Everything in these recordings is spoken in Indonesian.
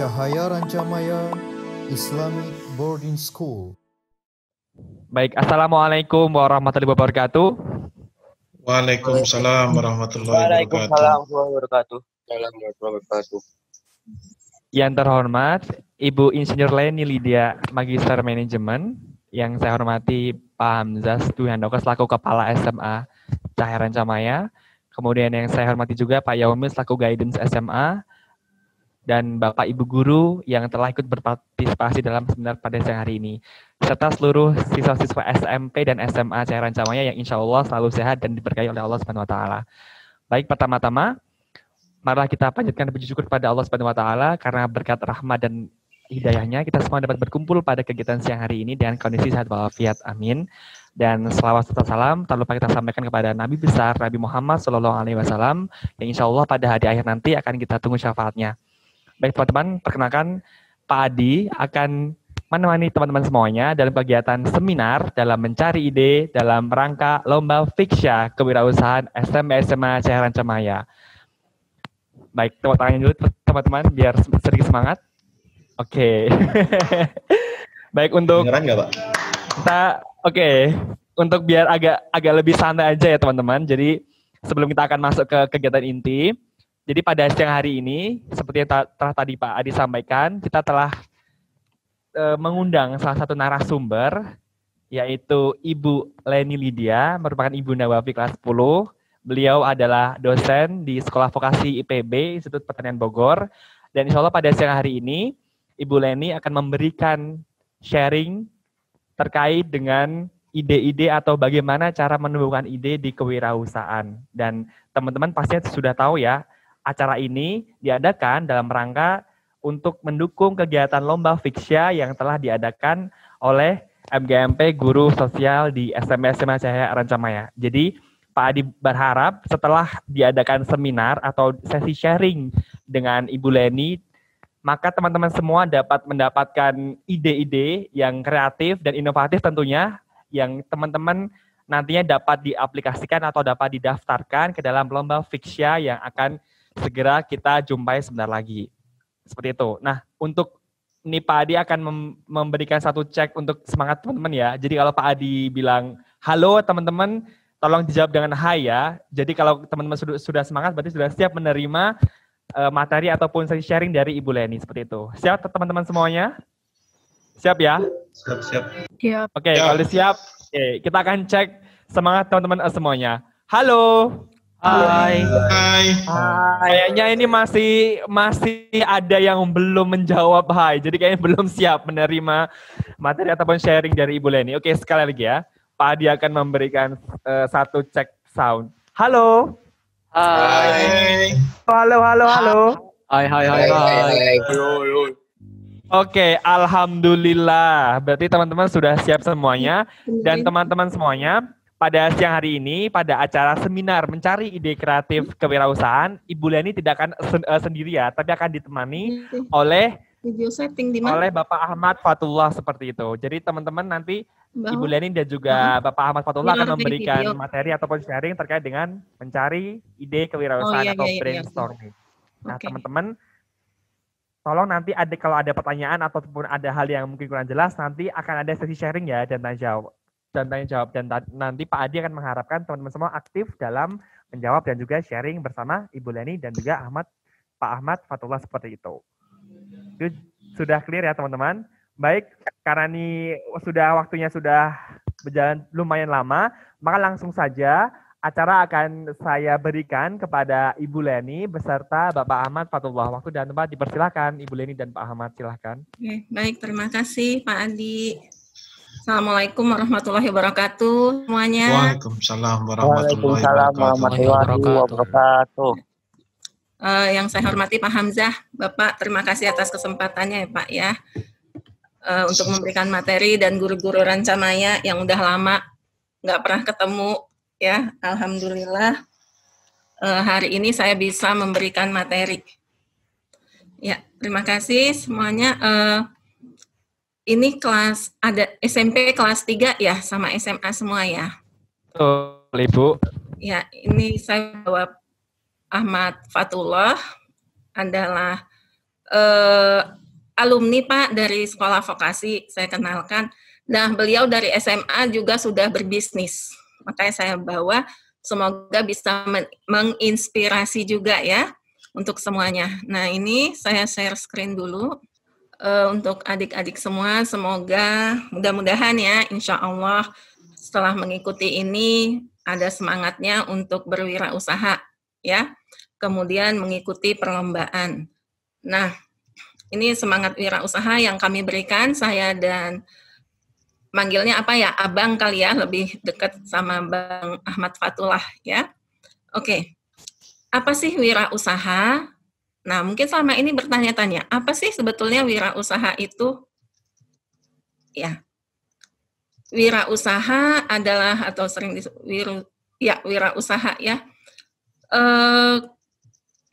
Cahaya Rancamaya Islamic Boarding School. Baik, Assalamualaikum warahmatullahi wabarakatuh. Waalaikumsalam warahmatullahi wabarakatuh. Waalaikumsalam warahmatullahi wabarakatuh. Yang terhormat, Ibu Insinyur Leni Lydia, Magister Manajemen, yang saya hormati Pak Hamzah Stuyandoko selaku Kepala SMA Cahaya Rancamaya, kemudian yang saya hormati juga Pak Yaumil selaku Guidance SMA, dan Bapak Ibu guru yang telah ikut berpartisipasi dalam seminar pada siang hari ini, serta seluruh siswa-siswa SMP dan SMA cairan Rancamaya yang insya Allah selalu sehat dan diberkahi oleh Allah Subhanahu Wa Taala. Baik, pertama-tama, marilah kita panjatkan puji syukur kepada Allah Subhanahu Wa Taala karena berkat rahmat dan hidayahnya kita semua dapat berkumpul pada kegiatan siang hari ini dengan kondisi sehat walafiat. Amin. Dan selawat serta salam tak lupa kita sampaikan kepada Nabi besar Nabi Muhammad Shallallahu Alaihi Wasallam yang insya Allah pada hari akhir nanti akan kita tunggu syafaatnya. Baik teman-teman, perkenalkan Pak Adi akan menemani teman-teman semuanya dalam kegiatan seminar dalam mencari ide dalam rangka Lomba Fiksya Kewirausahaan SMP SMA Cairan Cemaya. Baik, tepuk tangan dulu teman-teman biar sedikit semangat. Oke. Okay. Baik untuk Beneran Pak? Kita oke, okay. untuk biar agak agak lebih santai aja ya teman-teman. Jadi sebelum kita akan masuk ke kegiatan inti, jadi pada siang hari ini, seperti yang telah tadi Pak Adi sampaikan, kita telah e, mengundang salah satu narasumber, yaitu Ibu Leni Lydia, merupakan Ibu Nawawi kelas 10. Beliau adalah dosen di Sekolah Vokasi IPB, Institut Pertanian Bogor. Dan insya Allah pada siang hari ini, Ibu Leni akan memberikan sharing terkait dengan ide-ide atau bagaimana cara menemukan ide di kewirausahaan. Dan teman-teman pasti sudah tahu ya, acara ini diadakan dalam rangka untuk mendukung kegiatan lomba fiksya yang telah diadakan oleh MGMP Guru Sosial di SMP SMA Cahaya Rancamaya. Jadi Pak Adi berharap setelah diadakan seminar atau sesi sharing dengan Ibu Leni, maka teman-teman semua dapat mendapatkan ide-ide yang kreatif dan inovatif tentunya yang teman-teman nantinya dapat diaplikasikan atau dapat didaftarkan ke dalam lomba fiksya yang akan segera kita jumpai sebentar lagi. Seperti itu. Nah, untuk ini Pak Adi akan memberikan satu cek untuk semangat teman-teman ya. Jadi kalau Pak Adi bilang, halo teman-teman, tolong dijawab dengan hai ya. Jadi kalau teman-teman sudah, semangat, berarti sudah siap menerima eh, materi ataupun sharing dari Ibu Leni, seperti itu. Siap teman-teman semuanya? Siap ya? Siap, siap. Ya. Oke, okay, ya. kalau siap, okay, kita akan cek semangat teman-teman eh, semuanya. Halo. Hai. Hai. Kayaknya ini masih masih ada yang belum menjawab hai. Jadi kayaknya belum siap menerima materi ataupun sharing dari Ibu Leni. Oke, sekali lagi ya. Pak Adi akan memberikan uh, satu cek sound. Halo. Hai. Halo, halo, halo. Hai, hai, hai, hai. Oke, alhamdulillah. Berarti teman-teman sudah siap semuanya iya. dan teman-teman semuanya pada siang hari ini, pada acara seminar mencari ide kreatif hmm. kewirausahaan, Ibu Leni tidak akan sen uh, ya tapi akan ditemani iya oleh video setting dimana? oleh Bapak Ahmad Fatullah seperti itu. Jadi teman-teman nanti Bahwa, Ibu Leni dan juga Bapak Ahmad Fatullah akan memberikan video. materi ataupun sharing terkait dengan mencari ide kewirausahaan oh, iya, atau iya, iya, iya brainstorming. Iya. Nah, teman-teman okay. tolong nanti ada kalau ada pertanyaan ataupun ada hal yang mungkin kurang jelas nanti akan ada sesi sharing ya dan tanya jawab dan tanya jawab dan nanti Pak Adi akan mengharapkan teman-teman semua aktif dalam menjawab dan juga sharing bersama Ibu Leni dan juga Ahmad Pak Ahmad Fatullah seperti itu. itu sudah clear ya teman-teman. Baik, karena ini sudah waktunya sudah berjalan lumayan lama, maka langsung saja acara akan saya berikan kepada Ibu Leni beserta Bapak Ahmad Fatullah. Waktu dan tempat dipersilahkan Ibu Leni dan Pak Ahmad silahkan. Oke, baik, terima kasih Pak Andi. Assalamualaikum warahmatullahi wabarakatuh semuanya. Waalaikumsalam warahmatullahi, wabarakatuh. Uh, yang saya hormati Pak Hamzah, Bapak terima kasih atas kesempatannya ya Pak ya uh, untuk memberikan materi dan guru-guru rancamaya yang udah lama nggak pernah ketemu ya. Alhamdulillah uh, hari ini saya bisa memberikan materi. Ya terima kasih semuanya. Uh, ini kelas ada SMP kelas 3 ya sama SMA semua ya. Oh, Ibu. Ya, ini saya bawa Ahmad Fatullah adalah eh, alumni Pak dari sekolah vokasi saya kenalkan. Nah, beliau dari SMA juga sudah berbisnis. Makanya saya bawa semoga bisa men menginspirasi juga ya untuk semuanya. Nah, ini saya share screen dulu uh, untuk adik-adik semua. Semoga mudah-mudahan ya, insya Allah setelah mengikuti ini ada semangatnya untuk berwirausaha ya. Kemudian mengikuti perlombaan. Nah, ini semangat wirausaha yang kami berikan saya dan manggilnya apa ya abang kali ya lebih dekat sama bang Ahmad Fatullah ya oke okay. apa sih wirausaha Nah, mungkin selama ini bertanya-tanya, apa sih sebetulnya wirausaha itu? Ya. Wirausaha adalah atau sering di wiru, ya wirausaha ya. E,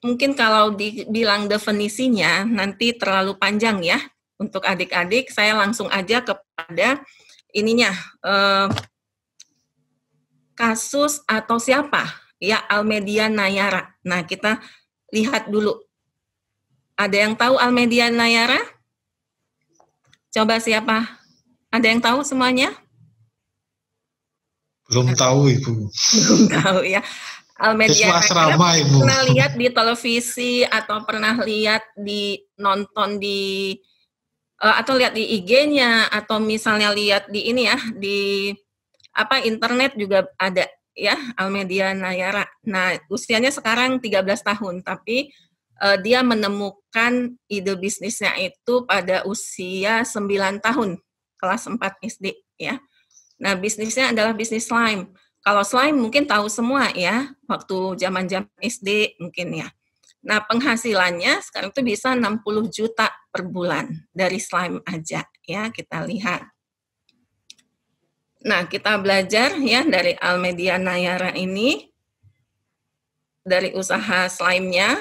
mungkin kalau dibilang definisinya nanti terlalu panjang ya untuk adik-adik, saya langsung aja kepada ininya e, kasus atau siapa? Ya Almedia Nayara. Nah, kita lihat dulu ada yang tahu Almedia Nayara? Coba siapa? Ada yang tahu semuanya? Belum tahu Ibu. Belum tahu ya. Almedia Nayara Ibu. pernah lihat di televisi atau pernah lihat di nonton di eh, atau lihat di IG-nya atau misalnya lihat di ini ya di apa internet juga ada ya Almedia Nayara. Nah, usianya sekarang 13 tahun tapi uh, dia menemukan ide bisnisnya itu pada usia 9 tahun, kelas 4 SD ya. Nah, bisnisnya adalah bisnis slime. Kalau slime mungkin tahu semua ya, waktu zaman-zaman SD mungkin ya. Nah, penghasilannya sekarang itu bisa 60 juta per bulan dari slime aja ya, kita lihat. Nah, kita belajar ya dari Almedia Nayara ini dari usaha slime-nya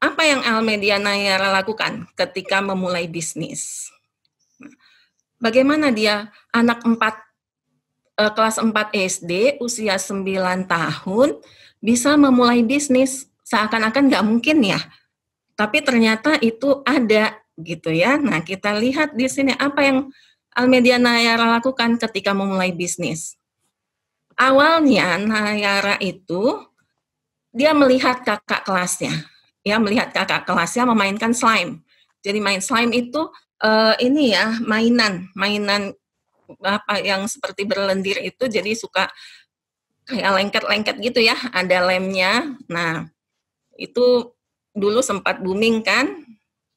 apa yang Almedia Nayara lakukan ketika memulai bisnis? Bagaimana dia anak 4 eh, kelas 4 SD usia 9 tahun bisa memulai bisnis seakan-akan nggak mungkin ya. Tapi ternyata itu ada gitu ya. Nah, kita lihat di sini apa yang Almedia Nayara lakukan ketika memulai bisnis. Awalnya Nayara itu dia melihat kakak kelasnya ya melihat kakak kelasnya memainkan slime. Jadi main slime itu uh, ini ya mainan, mainan apa yang seperti berlendir itu jadi suka kayak lengket-lengket gitu ya, ada lemnya. Nah, itu dulu sempat booming kan.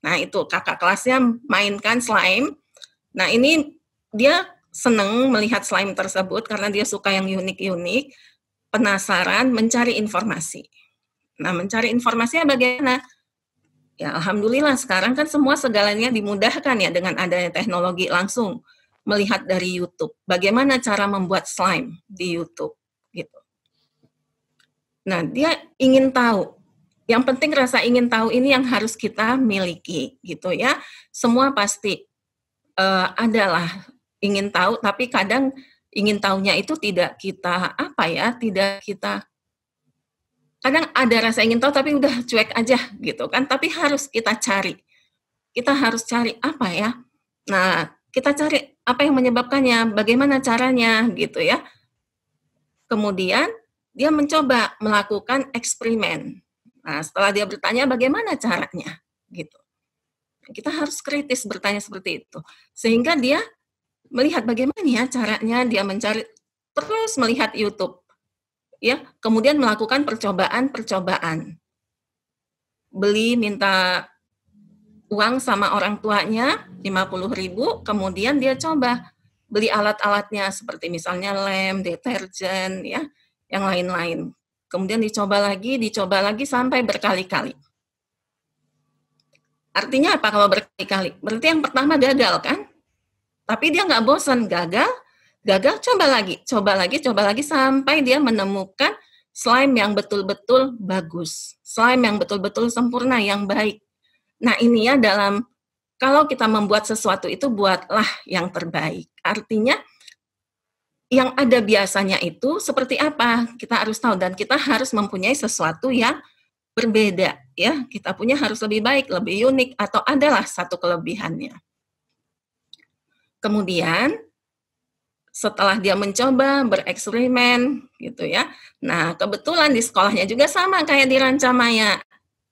Nah, itu kakak kelasnya mainkan slime. Nah, ini dia seneng melihat slime tersebut karena dia suka yang unik-unik, penasaran, mencari informasi. Nah, mencari informasinya bagaimana? Ya, alhamdulillah sekarang kan semua segalanya dimudahkan ya dengan adanya teknologi langsung melihat dari YouTube. Bagaimana cara membuat slime di YouTube gitu. Nah, dia ingin tahu. Yang penting rasa ingin tahu ini yang harus kita miliki gitu ya. Semua pasti uh, adalah ingin tahu tapi kadang ingin tahunya itu tidak kita apa ya, tidak kita kadang ada rasa ingin tahu tapi udah cuek aja gitu kan tapi harus kita cari kita harus cari apa ya nah kita cari apa yang menyebabkannya bagaimana caranya gitu ya kemudian dia mencoba melakukan eksperimen nah setelah dia bertanya bagaimana caranya gitu kita harus kritis bertanya seperti itu sehingga dia melihat bagaimana ya caranya dia mencari terus melihat YouTube ya kemudian melakukan percobaan-percobaan beli minta uang sama orang tuanya 50.000 ribu kemudian dia coba beli alat-alatnya seperti misalnya lem deterjen ya yang lain-lain kemudian dicoba lagi dicoba lagi sampai berkali-kali artinya apa kalau berkali-kali berarti yang pertama gagal kan tapi dia nggak bosan gagal gagal coba lagi coba lagi coba lagi sampai dia menemukan slime yang betul-betul bagus slime yang betul-betul sempurna yang baik nah ini ya dalam kalau kita membuat sesuatu itu buatlah yang terbaik artinya yang ada biasanya itu seperti apa kita harus tahu dan kita harus mempunyai sesuatu yang berbeda ya kita punya harus lebih baik lebih unik atau adalah satu kelebihannya kemudian setelah dia mencoba bereksperimen gitu ya. Nah, kebetulan di sekolahnya juga sama kayak di Rancamaya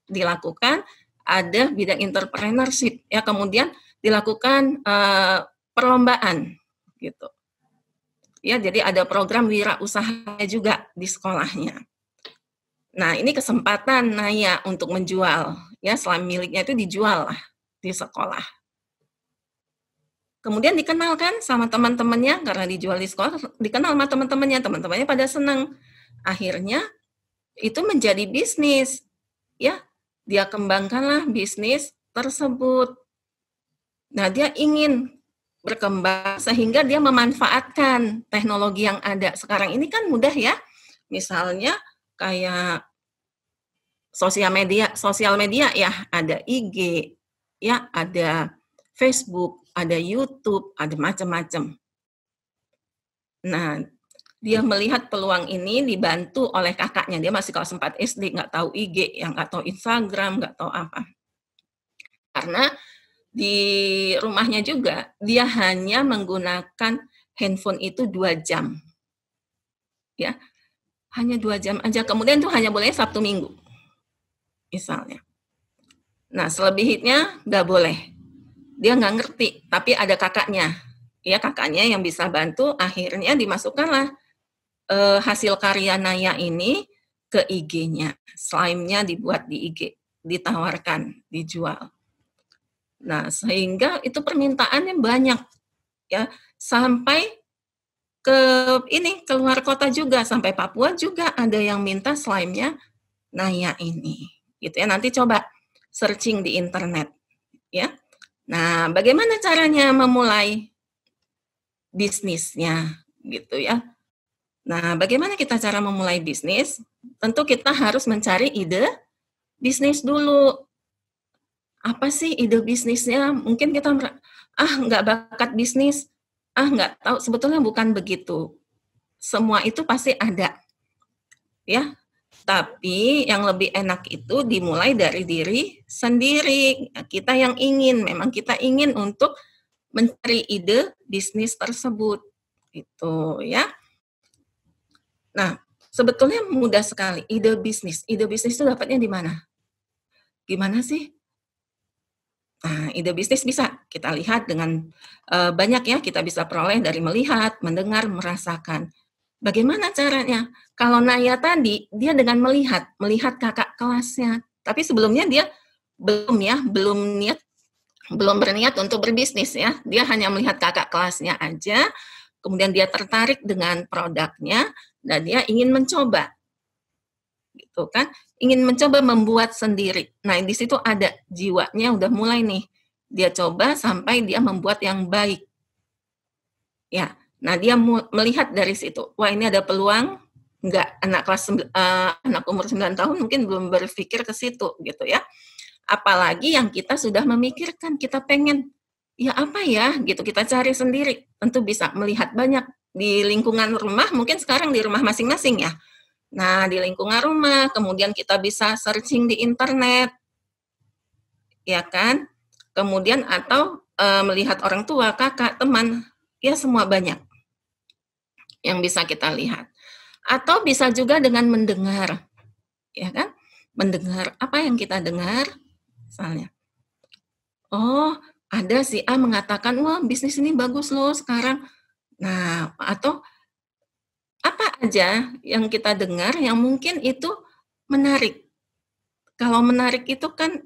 dilakukan ada bidang entrepreneurship ya kemudian dilakukan uh, perlombaan gitu. Ya, jadi ada program wirausaha juga di sekolahnya. Nah, ini kesempatan Naya untuk menjual ya selain miliknya itu dijual lah di sekolah Kemudian dikenalkan sama teman-temannya karena dijual di sekolah, dikenal sama teman-temannya, teman-temannya pada senang. Akhirnya itu menjadi bisnis. Ya, dia kembangkanlah bisnis tersebut. Nah, dia ingin berkembang sehingga dia memanfaatkan teknologi yang ada. Sekarang ini kan mudah ya. Misalnya kayak sosial media, sosial media ya ada IG, ya ada Facebook, ada YouTube, ada macam-macam. Nah, dia melihat peluang ini dibantu oleh kakaknya. Dia masih kalau sempat SD, nggak tahu IG, yang nggak tahu Instagram, nggak tahu apa. Karena di rumahnya juga dia hanya menggunakan handphone itu dua jam. Ya, hanya dua jam aja. Kemudian itu hanya boleh Sabtu Minggu, misalnya. Nah, selebihnya nggak boleh dia nggak ngerti tapi ada kakaknya ya kakaknya yang bisa bantu akhirnya dimasukkanlah eh, hasil karya Naya ini ke IG-nya slime-nya dibuat di IG ditawarkan dijual nah sehingga itu permintaannya banyak ya sampai ke ini keluar kota juga sampai Papua juga ada yang minta slime-nya Naya ini gitu ya nanti coba searching di internet ya Nah, bagaimana caranya memulai bisnisnya gitu ya? Nah, bagaimana kita cara memulai bisnis? Tentu kita harus mencari ide bisnis dulu. Apa sih ide bisnisnya? Mungkin kita ah nggak bakat bisnis, ah nggak tahu. Sebetulnya bukan begitu. Semua itu pasti ada. Ya, tapi yang lebih enak itu dimulai dari diri sendiri. Kita yang ingin, memang kita ingin untuk mencari ide bisnis tersebut. Itu ya. Nah, sebetulnya mudah sekali ide bisnis. Ide bisnis itu dapatnya di mana? Gimana sih? Nah, ide bisnis bisa kita lihat dengan e, banyak ya kita bisa peroleh dari melihat, mendengar, merasakan. Bagaimana caranya? Kalau Naya tadi, dia dengan melihat, melihat kakak kelasnya. Tapi sebelumnya dia belum ya, belum niat, belum berniat untuk berbisnis ya. Dia hanya melihat kakak kelasnya aja, kemudian dia tertarik dengan produknya, dan dia ingin mencoba. Gitu kan? Ingin mencoba membuat sendiri. Nah, di situ ada jiwanya udah mulai nih. Dia coba sampai dia membuat yang baik. Ya, Nah, dia melihat dari situ, wah ini ada peluang, Enggak anak kelas uh, anak umur 9 tahun mungkin belum berpikir ke situ gitu ya. Apalagi yang kita sudah memikirkan, kita pengen ya apa ya gitu kita cari sendiri. Tentu bisa melihat banyak di lingkungan rumah, mungkin sekarang di rumah masing-masing ya. Nah, di lingkungan rumah, kemudian kita bisa searching di internet. Ya kan? Kemudian atau eh, melihat orang tua, kakak, teman, ya semua banyak yang bisa kita lihat. Atau bisa juga dengan mendengar. Ya kan? Mendengar apa yang kita dengar misalnya. Oh, ada si A mengatakan, "Wah, bisnis ini bagus loh sekarang." Nah, atau apa aja yang kita dengar yang mungkin itu menarik. Kalau menarik itu kan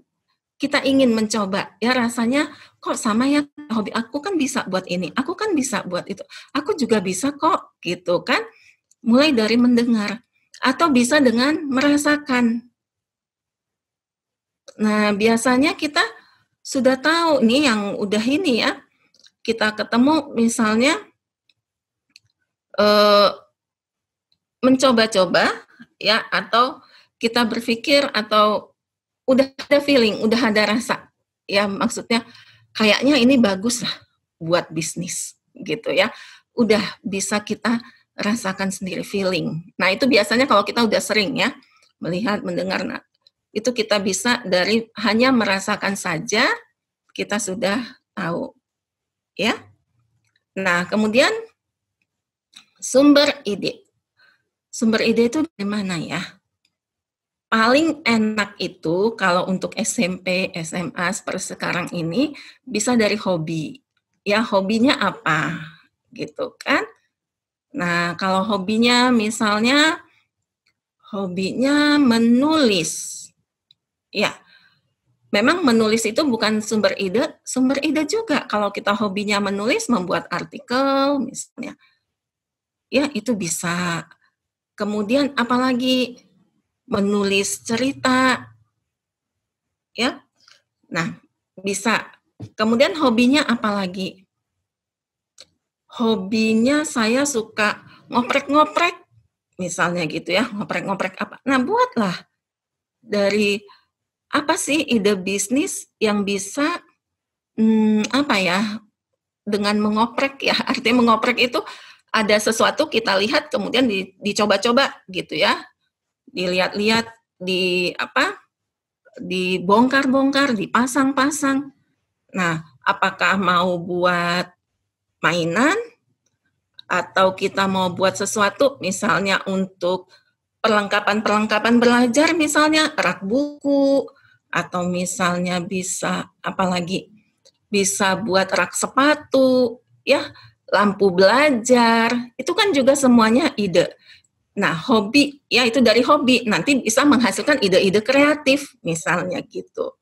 kita ingin mencoba ya rasanya kok sama ya hobi aku kan bisa buat ini, aku kan bisa buat itu, aku juga bisa kok gitu kan. Mulai dari mendengar atau bisa dengan merasakan. Nah, biasanya kita sudah tahu nih yang udah ini ya. Kita ketemu misalnya eh, mencoba-coba ya atau kita berpikir atau udah ada feeling, udah ada rasa. Ya, maksudnya kayaknya ini bagus lah buat bisnis gitu ya. Udah bisa kita rasakan sendiri feeling. Nah, itu biasanya kalau kita udah sering ya melihat, mendengar nah, itu kita bisa dari hanya merasakan saja kita sudah tahu. Ya. Nah, kemudian sumber ide. Sumber ide itu dari mana ya? paling enak itu kalau untuk SMP, SMA seperti sekarang ini bisa dari hobi. Ya hobinya apa gitu kan? Nah, kalau hobinya misalnya hobinya menulis. Ya. Memang menulis itu bukan sumber ide, sumber ide juga kalau kita hobinya menulis membuat artikel misalnya. Ya, itu bisa. Kemudian apalagi menulis cerita, ya. Nah, bisa. Kemudian hobinya apa lagi? Hobinya saya suka ngoprek-ngoprek, misalnya gitu ya, ngoprek-ngoprek apa. Nah, buatlah dari apa sih ide bisnis yang bisa hmm, apa ya dengan mengoprek ya artinya mengoprek itu ada sesuatu kita lihat kemudian dicoba-coba gitu ya dilihat-lihat, di apa? dibongkar-bongkar, dipasang-pasang. Nah, apakah mau buat mainan atau kita mau buat sesuatu misalnya untuk perlengkapan-perlengkapan belajar misalnya rak buku atau misalnya bisa apalagi bisa buat rak sepatu ya lampu belajar itu kan juga semuanya ide Nah, hobi ya itu dari hobi nanti bisa menghasilkan ide-ide kreatif misalnya gitu.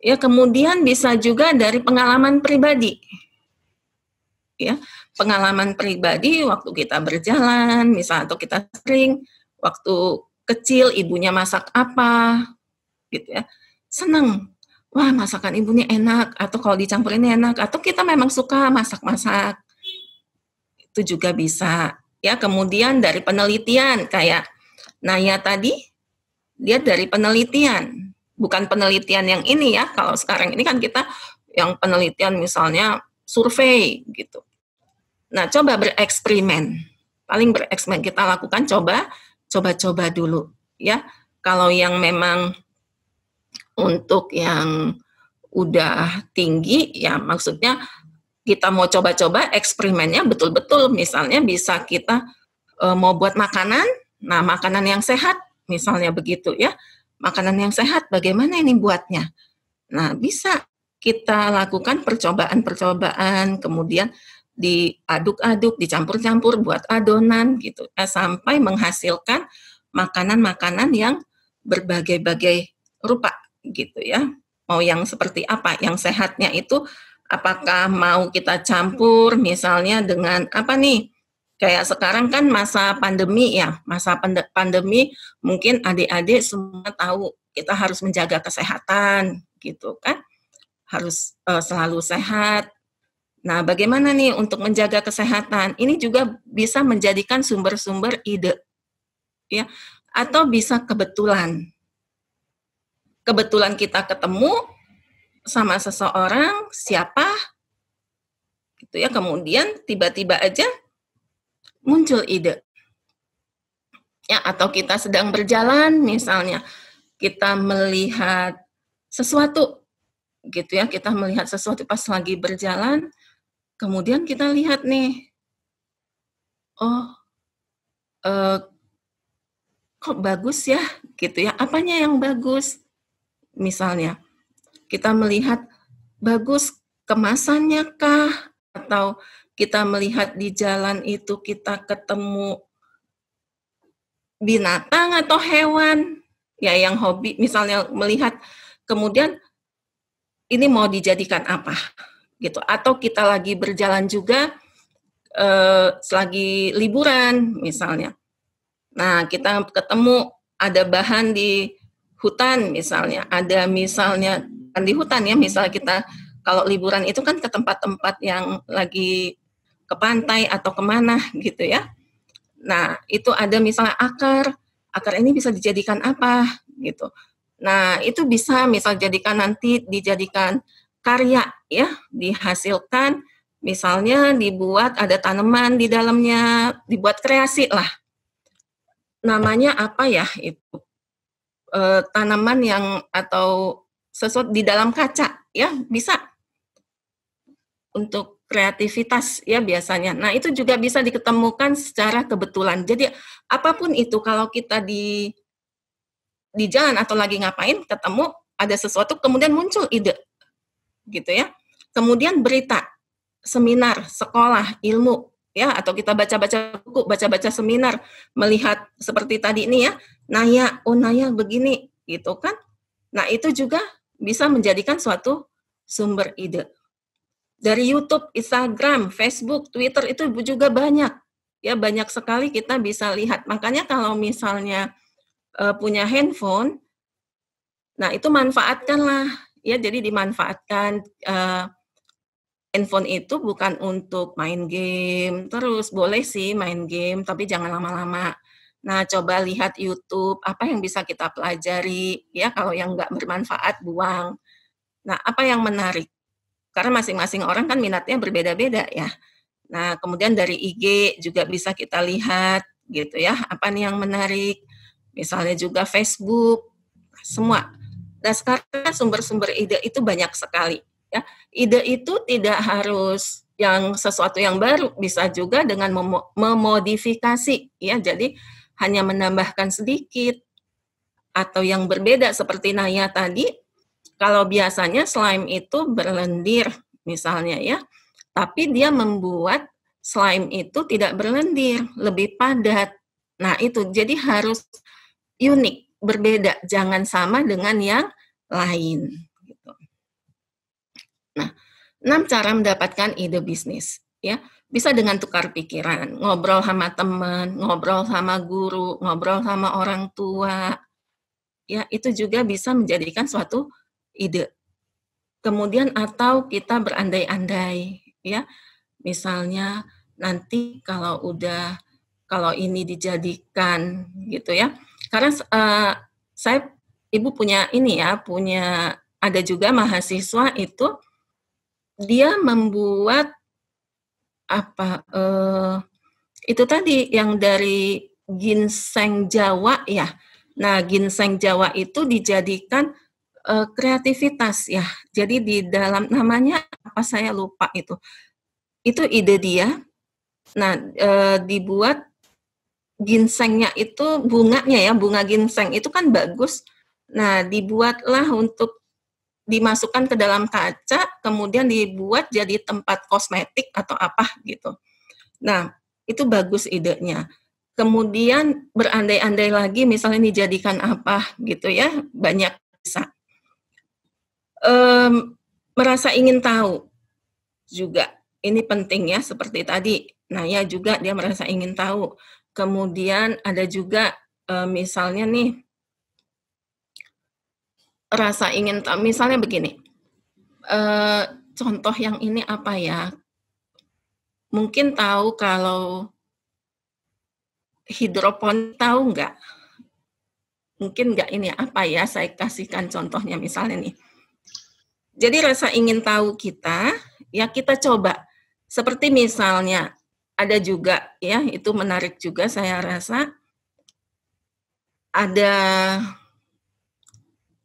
Ya, kemudian bisa juga dari pengalaman pribadi. Ya, pengalaman pribadi waktu kita berjalan, misalnya atau kita sering waktu kecil ibunya masak apa gitu ya. Senang. Wah, masakan ibunya enak atau kalau dicampurin enak atau kita memang suka masak-masak. Itu juga bisa ya kemudian dari penelitian kayak Naya tadi dia dari penelitian bukan penelitian yang ini ya kalau sekarang ini kan kita yang penelitian misalnya survei gitu nah coba bereksperimen paling bereksperimen kita lakukan coba coba-coba dulu ya kalau yang memang untuk yang udah tinggi ya maksudnya kita mau coba-coba eksperimennya betul-betul misalnya bisa kita e, mau buat makanan, nah makanan yang sehat misalnya begitu ya. Makanan yang sehat bagaimana ini buatnya? Nah, bisa kita lakukan percobaan-percobaan kemudian diaduk-aduk, dicampur-campur buat adonan gitu ya, sampai menghasilkan makanan-makanan yang berbagai-bagai rupa gitu ya. Mau yang seperti apa? Yang sehatnya itu apakah mau kita campur misalnya dengan apa nih kayak sekarang kan masa pandemi ya masa pandemi mungkin adik-adik semua tahu kita harus menjaga kesehatan gitu kan harus uh, selalu sehat nah bagaimana nih untuk menjaga kesehatan ini juga bisa menjadikan sumber-sumber ide ya atau bisa kebetulan kebetulan kita ketemu sama seseorang siapa gitu ya kemudian tiba-tiba aja muncul ide ya atau kita sedang berjalan misalnya kita melihat sesuatu gitu ya kita melihat sesuatu pas lagi berjalan kemudian kita lihat nih oh eh, kok bagus ya gitu ya apanya yang bagus misalnya kita melihat bagus kemasannya kah atau kita melihat di jalan itu kita ketemu binatang atau hewan ya yang hobi misalnya melihat kemudian ini mau dijadikan apa gitu atau kita lagi berjalan juga eh, selagi liburan misalnya nah kita ketemu ada bahan di hutan misalnya ada misalnya bukan di hutan ya misalnya kita kalau liburan itu kan ke tempat-tempat yang lagi ke pantai atau kemana gitu ya nah itu ada misalnya akar akar ini bisa dijadikan apa gitu nah itu bisa misal jadikan nanti dijadikan karya ya dihasilkan misalnya dibuat ada tanaman di dalamnya dibuat kreasi lah namanya apa ya itu e, tanaman yang atau sesuatu di dalam kaca ya bisa untuk kreativitas ya biasanya. Nah, itu juga bisa diketemukan secara kebetulan. Jadi apapun itu kalau kita di di jalan atau lagi ngapain ketemu ada sesuatu kemudian muncul ide. Gitu ya. Kemudian berita, seminar, sekolah, ilmu ya atau kita baca-baca buku, baca-baca seminar, melihat seperti tadi ini ya, Naya, oh Naya begini gitu kan. Nah, itu juga bisa menjadikan suatu sumber ide. Dari YouTube, Instagram, Facebook, Twitter itu juga banyak. Ya banyak sekali kita bisa lihat. Makanya kalau misalnya e, punya handphone, nah itu manfaatkanlah. Ya jadi dimanfaatkan e, handphone itu bukan untuk main game. Terus boleh sih main game, tapi jangan lama-lama Nah, coba lihat YouTube, apa yang bisa kita pelajari, ya kalau yang nggak bermanfaat buang. Nah, apa yang menarik? Karena masing-masing orang kan minatnya berbeda-beda ya. Nah, kemudian dari IG juga bisa kita lihat gitu ya, apa nih yang menarik. Misalnya juga Facebook, semua. Nah, sekarang sumber-sumber ide itu banyak sekali ya. Ide itu tidak harus yang sesuatu yang baru, bisa juga dengan memodifikasi ya. Jadi hanya menambahkan sedikit atau yang berbeda seperti Naya tadi, kalau biasanya slime itu berlendir misalnya ya, tapi dia membuat slime itu tidak berlendir, lebih padat. Nah, itu jadi harus unik, berbeda, jangan sama dengan yang lain gitu. Nah, enam cara mendapatkan ide bisnis ya. Bisa dengan tukar pikiran, ngobrol sama teman, ngobrol sama guru, ngobrol sama orang tua. Ya, itu juga bisa menjadikan suatu ide. Kemudian atau kita berandai-andai, ya. Misalnya nanti kalau udah kalau ini dijadikan gitu ya. Karena uh, saya ibu punya ini ya, punya ada juga mahasiswa itu dia membuat apa uh, itu tadi yang dari ginseng Jawa ya. Nah, ginseng Jawa itu dijadikan uh, kreativitas ya. Jadi di dalam namanya apa saya lupa itu. Itu ide dia. Nah, eh, dibuat ginsengnya itu bunganya ya, bunga ginseng itu kan bagus. Nah, dibuatlah untuk dimasukkan ke dalam kaca, kemudian dibuat jadi tempat kosmetik atau apa gitu. Nah, itu bagus idenya. Kemudian berandai-andai lagi, misalnya dijadikan apa gitu ya, banyak bisa. Um, merasa ingin tahu juga, ini penting ya, seperti tadi. Nah, ya juga dia merasa ingin tahu. Kemudian ada juga um, misalnya nih, rasa ingin tahu misalnya begini eh, contoh yang ini apa ya mungkin tahu kalau hidropon tahu nggak mungkin nggak ini apa ya saya kasihkan contohnya misalnya nih jadi rasa ingin tahu kita ya kita coba seperti misalnya ada juga ya itu menarik juga saya rasa ada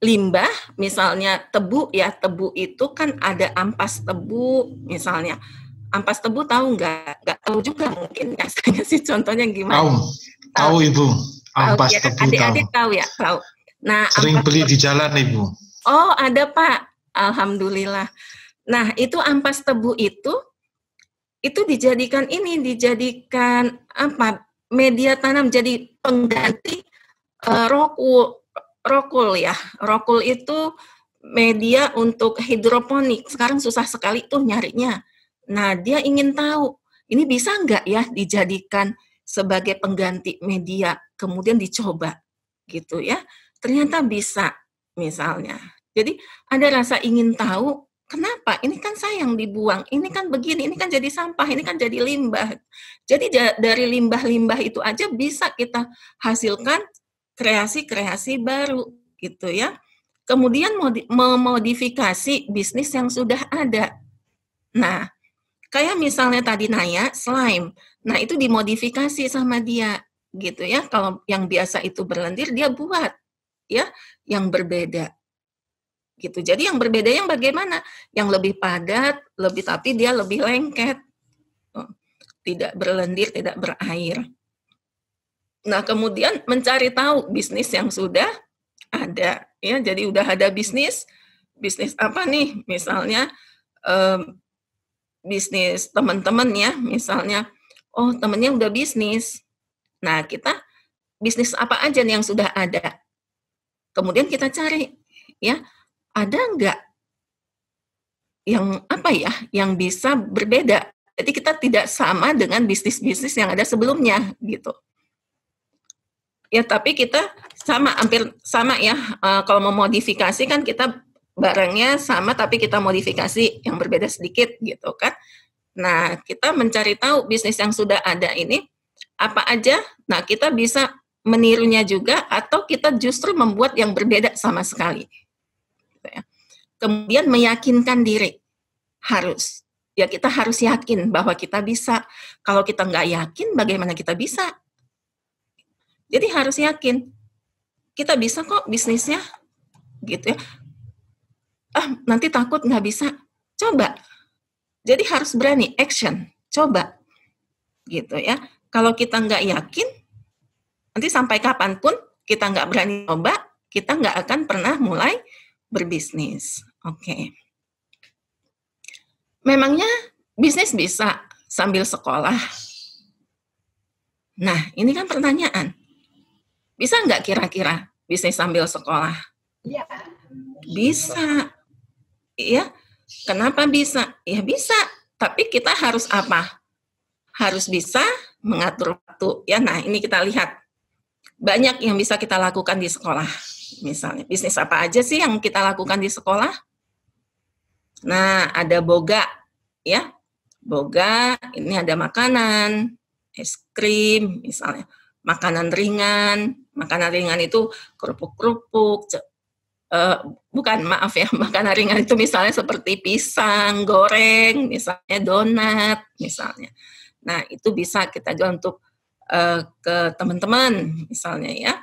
limbah misalnya tebu ya tebu itu kan ada ampas tebu misalnya ampas tebu tahu nggak nggak tahu juga mungkin rasanya sih contohnya gimana tahu tahu ibu ampas iya kan? tahu, tebu ya, tahu adik-adik tahu ya tahu nah sering beli tebu. di jalan ibu oh ada pak alhamdulillah nah itu ampas tebu itu itu dijadikan ini dijadikan apa media tanam jadi pengganti uh, rokok rokul ya. Rokul itu media untuk hidroponik. Sekarang susah sekali tuh nyarinya. Nah, dia ingin tahu ini bisa nggak ya dijadikan sebagai pengganti media, kemudian dicoba gitu ya. Ternyata bisa misalnya. Jadi ada rasa ingin tahu kenapa ini kan sayang dibuang, ini kan begini, ini kan jadi sampah, ini kan jadi limbah. Jadi dari limbah-limbah itu aja bisa kita hasilkan kreasi-kreasi baru gitu ya. Kemudian memodifikasi bisnis yang sudah ada. Nah, kayak misalnya tadi Naya slime. Nah, itu dimodifikasi sama dia gitu ya. Kalau yang biasa itu berlendir dia buat ya yang berbeda gitu. Jadi yang berbeda yang bagaimana? Yang lebih padat, lebih tapi dia lebih lengket. Oh, tidak berlendir, tidak berair. Nah, kemudian mencari tahu bisnis yang sudah ada ya. Jadi udah ada bisnis, bisnis apa nih? Misalnya eh, bisnis teman-teman ya, misalnya oh, temennya udah bisnis. Nah, kita bisnis apa aja nih yang sudah ada? Kemudian kita cari ya, ada enggak yang apa ya, yang bisa berbeda. Jadi kita tidak sama dengan bisnis-bisnis yang ada sebelumnya gitu. Ya tapi kita sama hampir sama ya. Uh, kalau mau modifikasi kan kita barangnya sama tapi kita modifikasi yang berbeda sedikit gitu kan. Nah, kita mencari tahu bisnis yang sudah ada ini apa aja. Nah, kita bisa menirunya juga atau kita justru membuat yang berbeda sama sekali. Gitu ya. Kemudian meyakinkan diri harus ya kita harus yakin bahwa kita bisa. Kalau kita nggak yakin, bagaimana kita bisa? Jadi harus yakin kita bisa kok bisnisnya gitu ya. Ah, nanti takut nggak bisa. Coba. Jadi harus berani action. Coba. Gitu ya. Kalau kita nggak yakin, nanti sampai kapanpun kita nggak berani coba, kita nggak akan pernah mulai berbisnis. Oke. Okay. Memangnya bisnis bisa sambil sekolah? Nah, ini kan pertanyaan. Bisa nggak kira-kira bisnis sambil sekolah? Iya. Bisa. Iya. Kenapa bisa? Ya bisa. Tapi kita harus apa? Harus bisa mengatur waktu. Ya, nah ini kita lihat. Banyak yang bisa kita lakukan di sekolah. Misalnya, bisnis apa aja sih yang kita lakukan di sekolah? Nah, ada boga, ya. Boga, ini ada makanan, es krim, misalnya. Makanan ringan, makanan ringan itu kerupuk-kerupuk, uh, bukan maaf ya, makanan ringan itu misalnya seperti pisang, goreng, misalnya donat, misalnya. Nah, itu bisa kita jual untuk uh, ke teman-teman misalnya ya.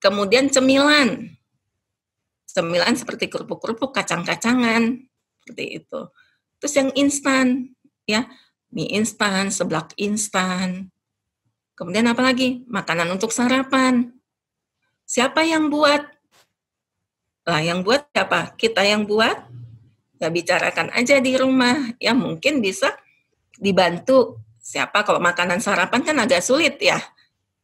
Kemudian cemilan. Cemilan seperti kerupuk-kerupuk, kacang-kacangan, seperti itu. Terus yang instan ya, mie instan, seblak instan, Kemudian apa lagi? Makanan untuk sarapan. Siapa yang buat? Lah yang buat siapa? Kita yang buat? Ya bicarakan aja di rumah. Ya mungkin bisa dibantu. Siapa kalau makanan sarapan kan agak sulit ya.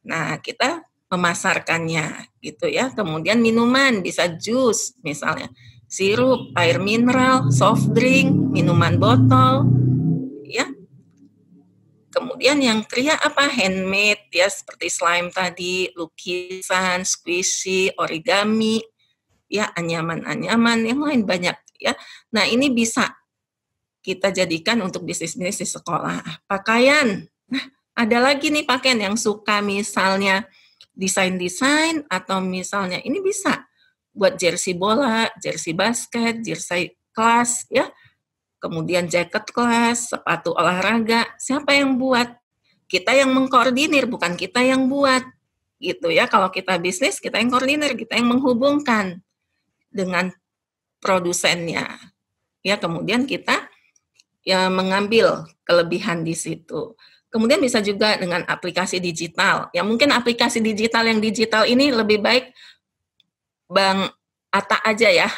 Nah kita memasarkannya gitu ya. Kemudian minuman bisa jus misalnya. Sirup, air mineral, soft drink, minuman botol, Kemudian yang ketiga apa handmade ya seperti slime tadi, lukisan, squishy, origami, ya anyaman-anyaman yang lain banyak ya. Nah, ini bisa kita jadikan untuk bisnis-bisnis di sekolah. Ah, pakaian. Nah, ada lagi nih pakaian yang suka misalnya desain-desain atau misalnya ini bisa buat jersey bola, jersey basket, jersey kelas ya kemudian jaket kelas, sepatu olahraga, siapa yang buat? Kita yang mengkoordinir, bukan kita yang buat. Gitu ya, kalau kita bisnis, kita yang koordinir, kita yang menghubungkan dengan produsennya. Ya, kemudian kita ya mengambil kelebihan di situ. Kemudian bisa juga dengan aplikasi digital. Ya mungkin aplikasi digital yang digital ini lebih baik Bang Ata aja ya.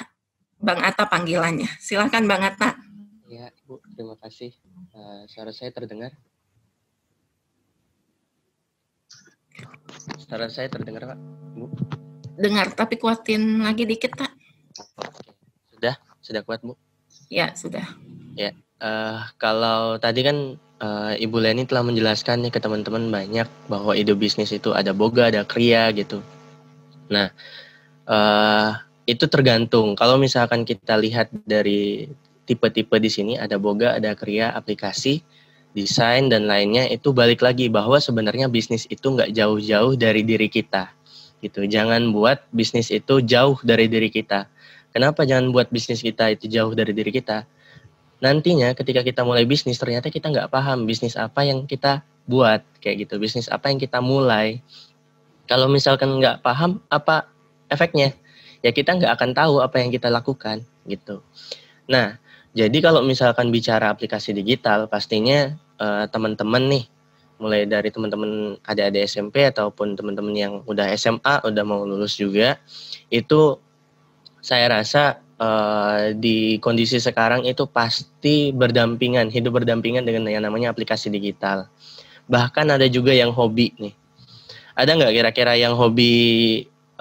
Bang Ata panggilannya. Silahkan Bang Ata terima kasih. Uh, suara saya terdengar? Suara saya terdengar, Pak? Bu? Dengar, tapi kuatin lagi dikit, Pak. Sudah? Sudah kuat, Bu? Ya, sudah. Ya, uh, kalau tadi kan uh, Ibu Leni telah menjelaskan nih ke teman-teman banyak bahwa ide bisnis itu ada boga, ada kria gitu. Nah, uh, itu tergantung. Kalau misalkan kita lihat dari tipe-tipe di sini ada boga, ada kriya, aplikasi, desain dan lainnya itu balik lagi bahwa sebenarnya bisnis itu nggak jauh-jauh dari diri kita gitu. Jangan buat bisnis itu jauh dari diri kita. Kenapa jangan buat bisnis kita itu jauh dari diri kita? Nantinya ketika kita mulai bisnis ternyata kita nggak paham bisnis apa yang kita buat kayak gitu, bisnis apa yang kita mulai. Kalau misalkan nggak paham apa efeknya, ya kita nggak akan tahu apa yang kita lakukan gitu. Nah, jadi kalau misalkan bicara aplikasi digital, pastinya teman eh, teman-teman nih, mulai dari teman-teman ada-ada SMP ataupun teman-teman yang udah SMA, udah mau lulus juga, itu saya rasa uh, di kondisi sekarang itu pasti berdampingan, hidup berdampingan dengan yang namanya aplikasi digital. Bahkan ada juga yang hobi nih. Ada nggak kira-kira yang hobi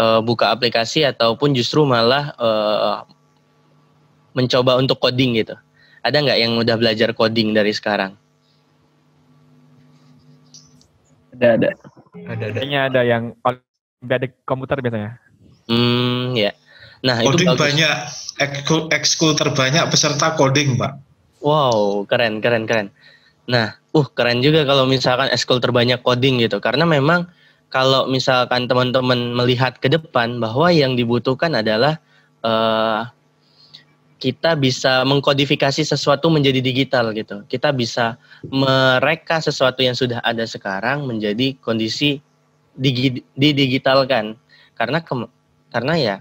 uh, buka aplikasi ataupun justru malah uh, mencoba untuk coding gitu? Ada nggak yang udah belajar coding dari sekarang? Ada ada. Ada ada. Kayaknya ada yang ada komputer biasanya. Hmm ya. Nah coding itu bagus. banyak ekskul, ekskul terbanyak peserta coding pak. Wow keren keren keren. Nah, uh keren juga kalau misalkan ekskul terbanyak coding gitu. Karena memang kalau misalkan teman-teman melihat ke depan bahwa yang dibutuhkan adalah uh, kita bisa mengkodifikasi sesuatu menjadi digital gitu. Kita bisa mereka sesuatu yang sudah ada sekarang menjadi kondisi digi, didigitalkan. Karena karena ya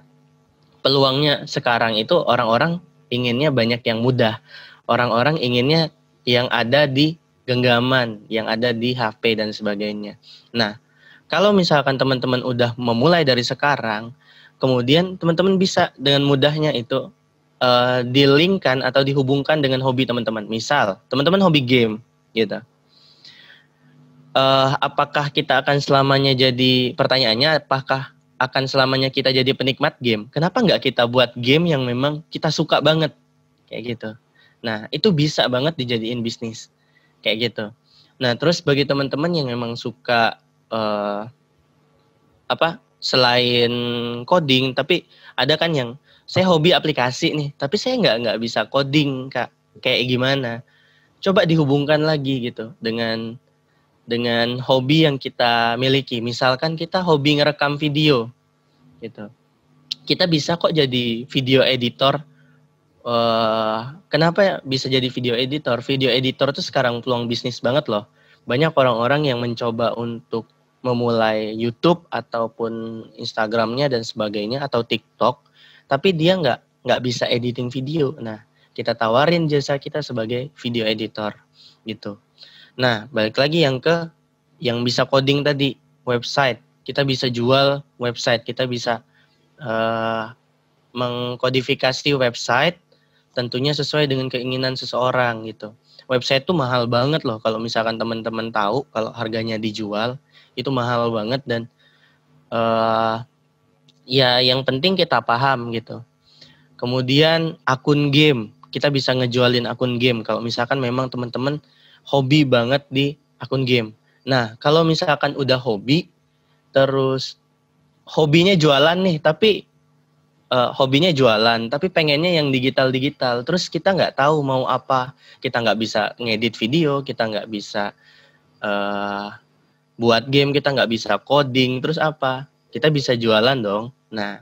peluangnya sekarang itu orang-orang inginnya banyak yang mudah. Orang-orang inginnya yang ada di genggaman, yang ada di HP dan sebagainya. Nah, kalau misalkan teman-teman udah memulai dari sekarang, kemudian teman-teman bisa dengan mudahnya itu uh, eh, dilingkan atau dihubungkan dengan hobi teman-teman. Misal, teman-teman hobi game gitu. Uh, apakah kita akan selamanya jadi pertanyaannya apakah akan selamanya kita jadi penikmat game? Kenapa nggak kita buat game yang memang kita suka banget kayak gitu. Nah, itu bisa banget dijadiin bisnis kayak gitu. Nah, terus bagi teman-teman yang memang suka uh, apa selain coding tapi ada kan yang saya hobi aplikasi nih, tapi saya nggak nggak bisa coding kak, kayak gimana? Coba dihubungkan lagi gitu dengan dengan hobi yang kita miliki. Misalkan kita hobi ngerekam video, gitu, kita bisa kok jadi video editor. Uh, kenapa bisa jadi video editor? Video editor tuh sekarang peluang bisnis banget loh. Banyak orang-orang yang mencoba untuk memulai YouTube ataupun Instagramnya dan sebagainya atau TikTok tapi dia nggak nggak bisa editing video. Nah, kita tawarin jasa kita sebagai video editor gitu. Nah, balik lagi yang ke yang bisa coding tadi website. Kita bisa jual website, kita bisa uh, mengkodifikasi website tentunya sesuai dengan keinginan seseorang gitu. Website itu mahal banget loh kalau misalkan teman-teman tahu kalau harganya dijual itu mahal banget dan uh, ya yang penting kita paham gitu. Kemudian akun game, kita bisa ngejualin akun game kalau misalkan memang teman-teman hobi banget di akun game. Nah, kalau misalkan udah hobi terus hobinya jualan nih, tapi uh, hobinya jualan, tapi pengennya yang digital-digital. Terus kita nggak tahu mau apa, kita nggak bisa ngedit video, kita nggak bisa uh, buat game, kita nggak bisa coding, terus apa? Kita bisa jualan dong Nah,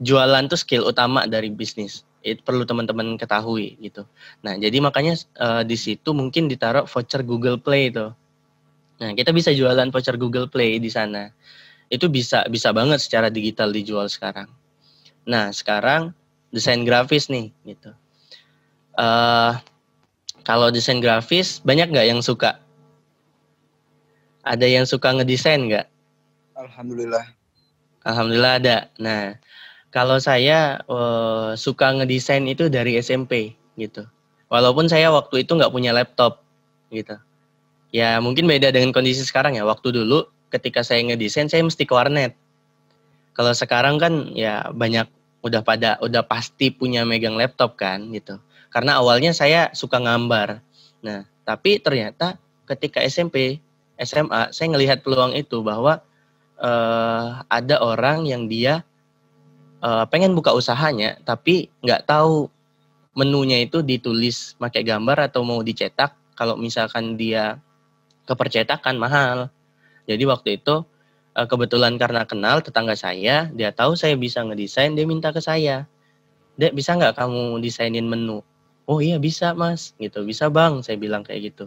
jualan tuh skill utama dari bisnis. Itu perlu teman-teman ketahui gitu. Nah, jadi makanya uh, di situ mungkin ditaruh voucher Google Play itu. Nah, kita bisa jualan voucher Google Play di sana. Itu bisa bisa banget secara digital dijual sekarang. Nah, sekarang desain grafis nih gitu. Uh, kalau desain grafis banyak nggak yang suka? Ada yang suka ngedesain nggak? Alhamdulillah Alhamdulillah ada. Nah, kalau saya uh, suka ngedesain itu dari SMP gitu. Walaupun saya waktu itu nggak punya laptop gitu. Ya mungkin beda dengan kondisi sekarang ya. Waktu dulu ketika saya ngedesain saya mesti ke warnet. Kalau sekarang kan ya banyak udah pada udah pasti punya megang laptop kan gitu. Karena awalnya saya suka ngambar. Nah, tapi ternyata ketika SMP, SMA saya ngelihat peluang itu bahwa uh, ada orang yang dia uh, pengen buka usahanya tapi nggak tahu menunya itu ditulis pakai gambar atau mau dicetak kalau misalkan dia kepercetakan mahal jadi waktu itu uh, kebetulan karena kenal tetangga saya dia tahu saya bisa ngedesain dia minta ke saya dek bisa nggak kamu desainin menu oh iya bisa mas gitu bisa bang saya bilang kayak gitu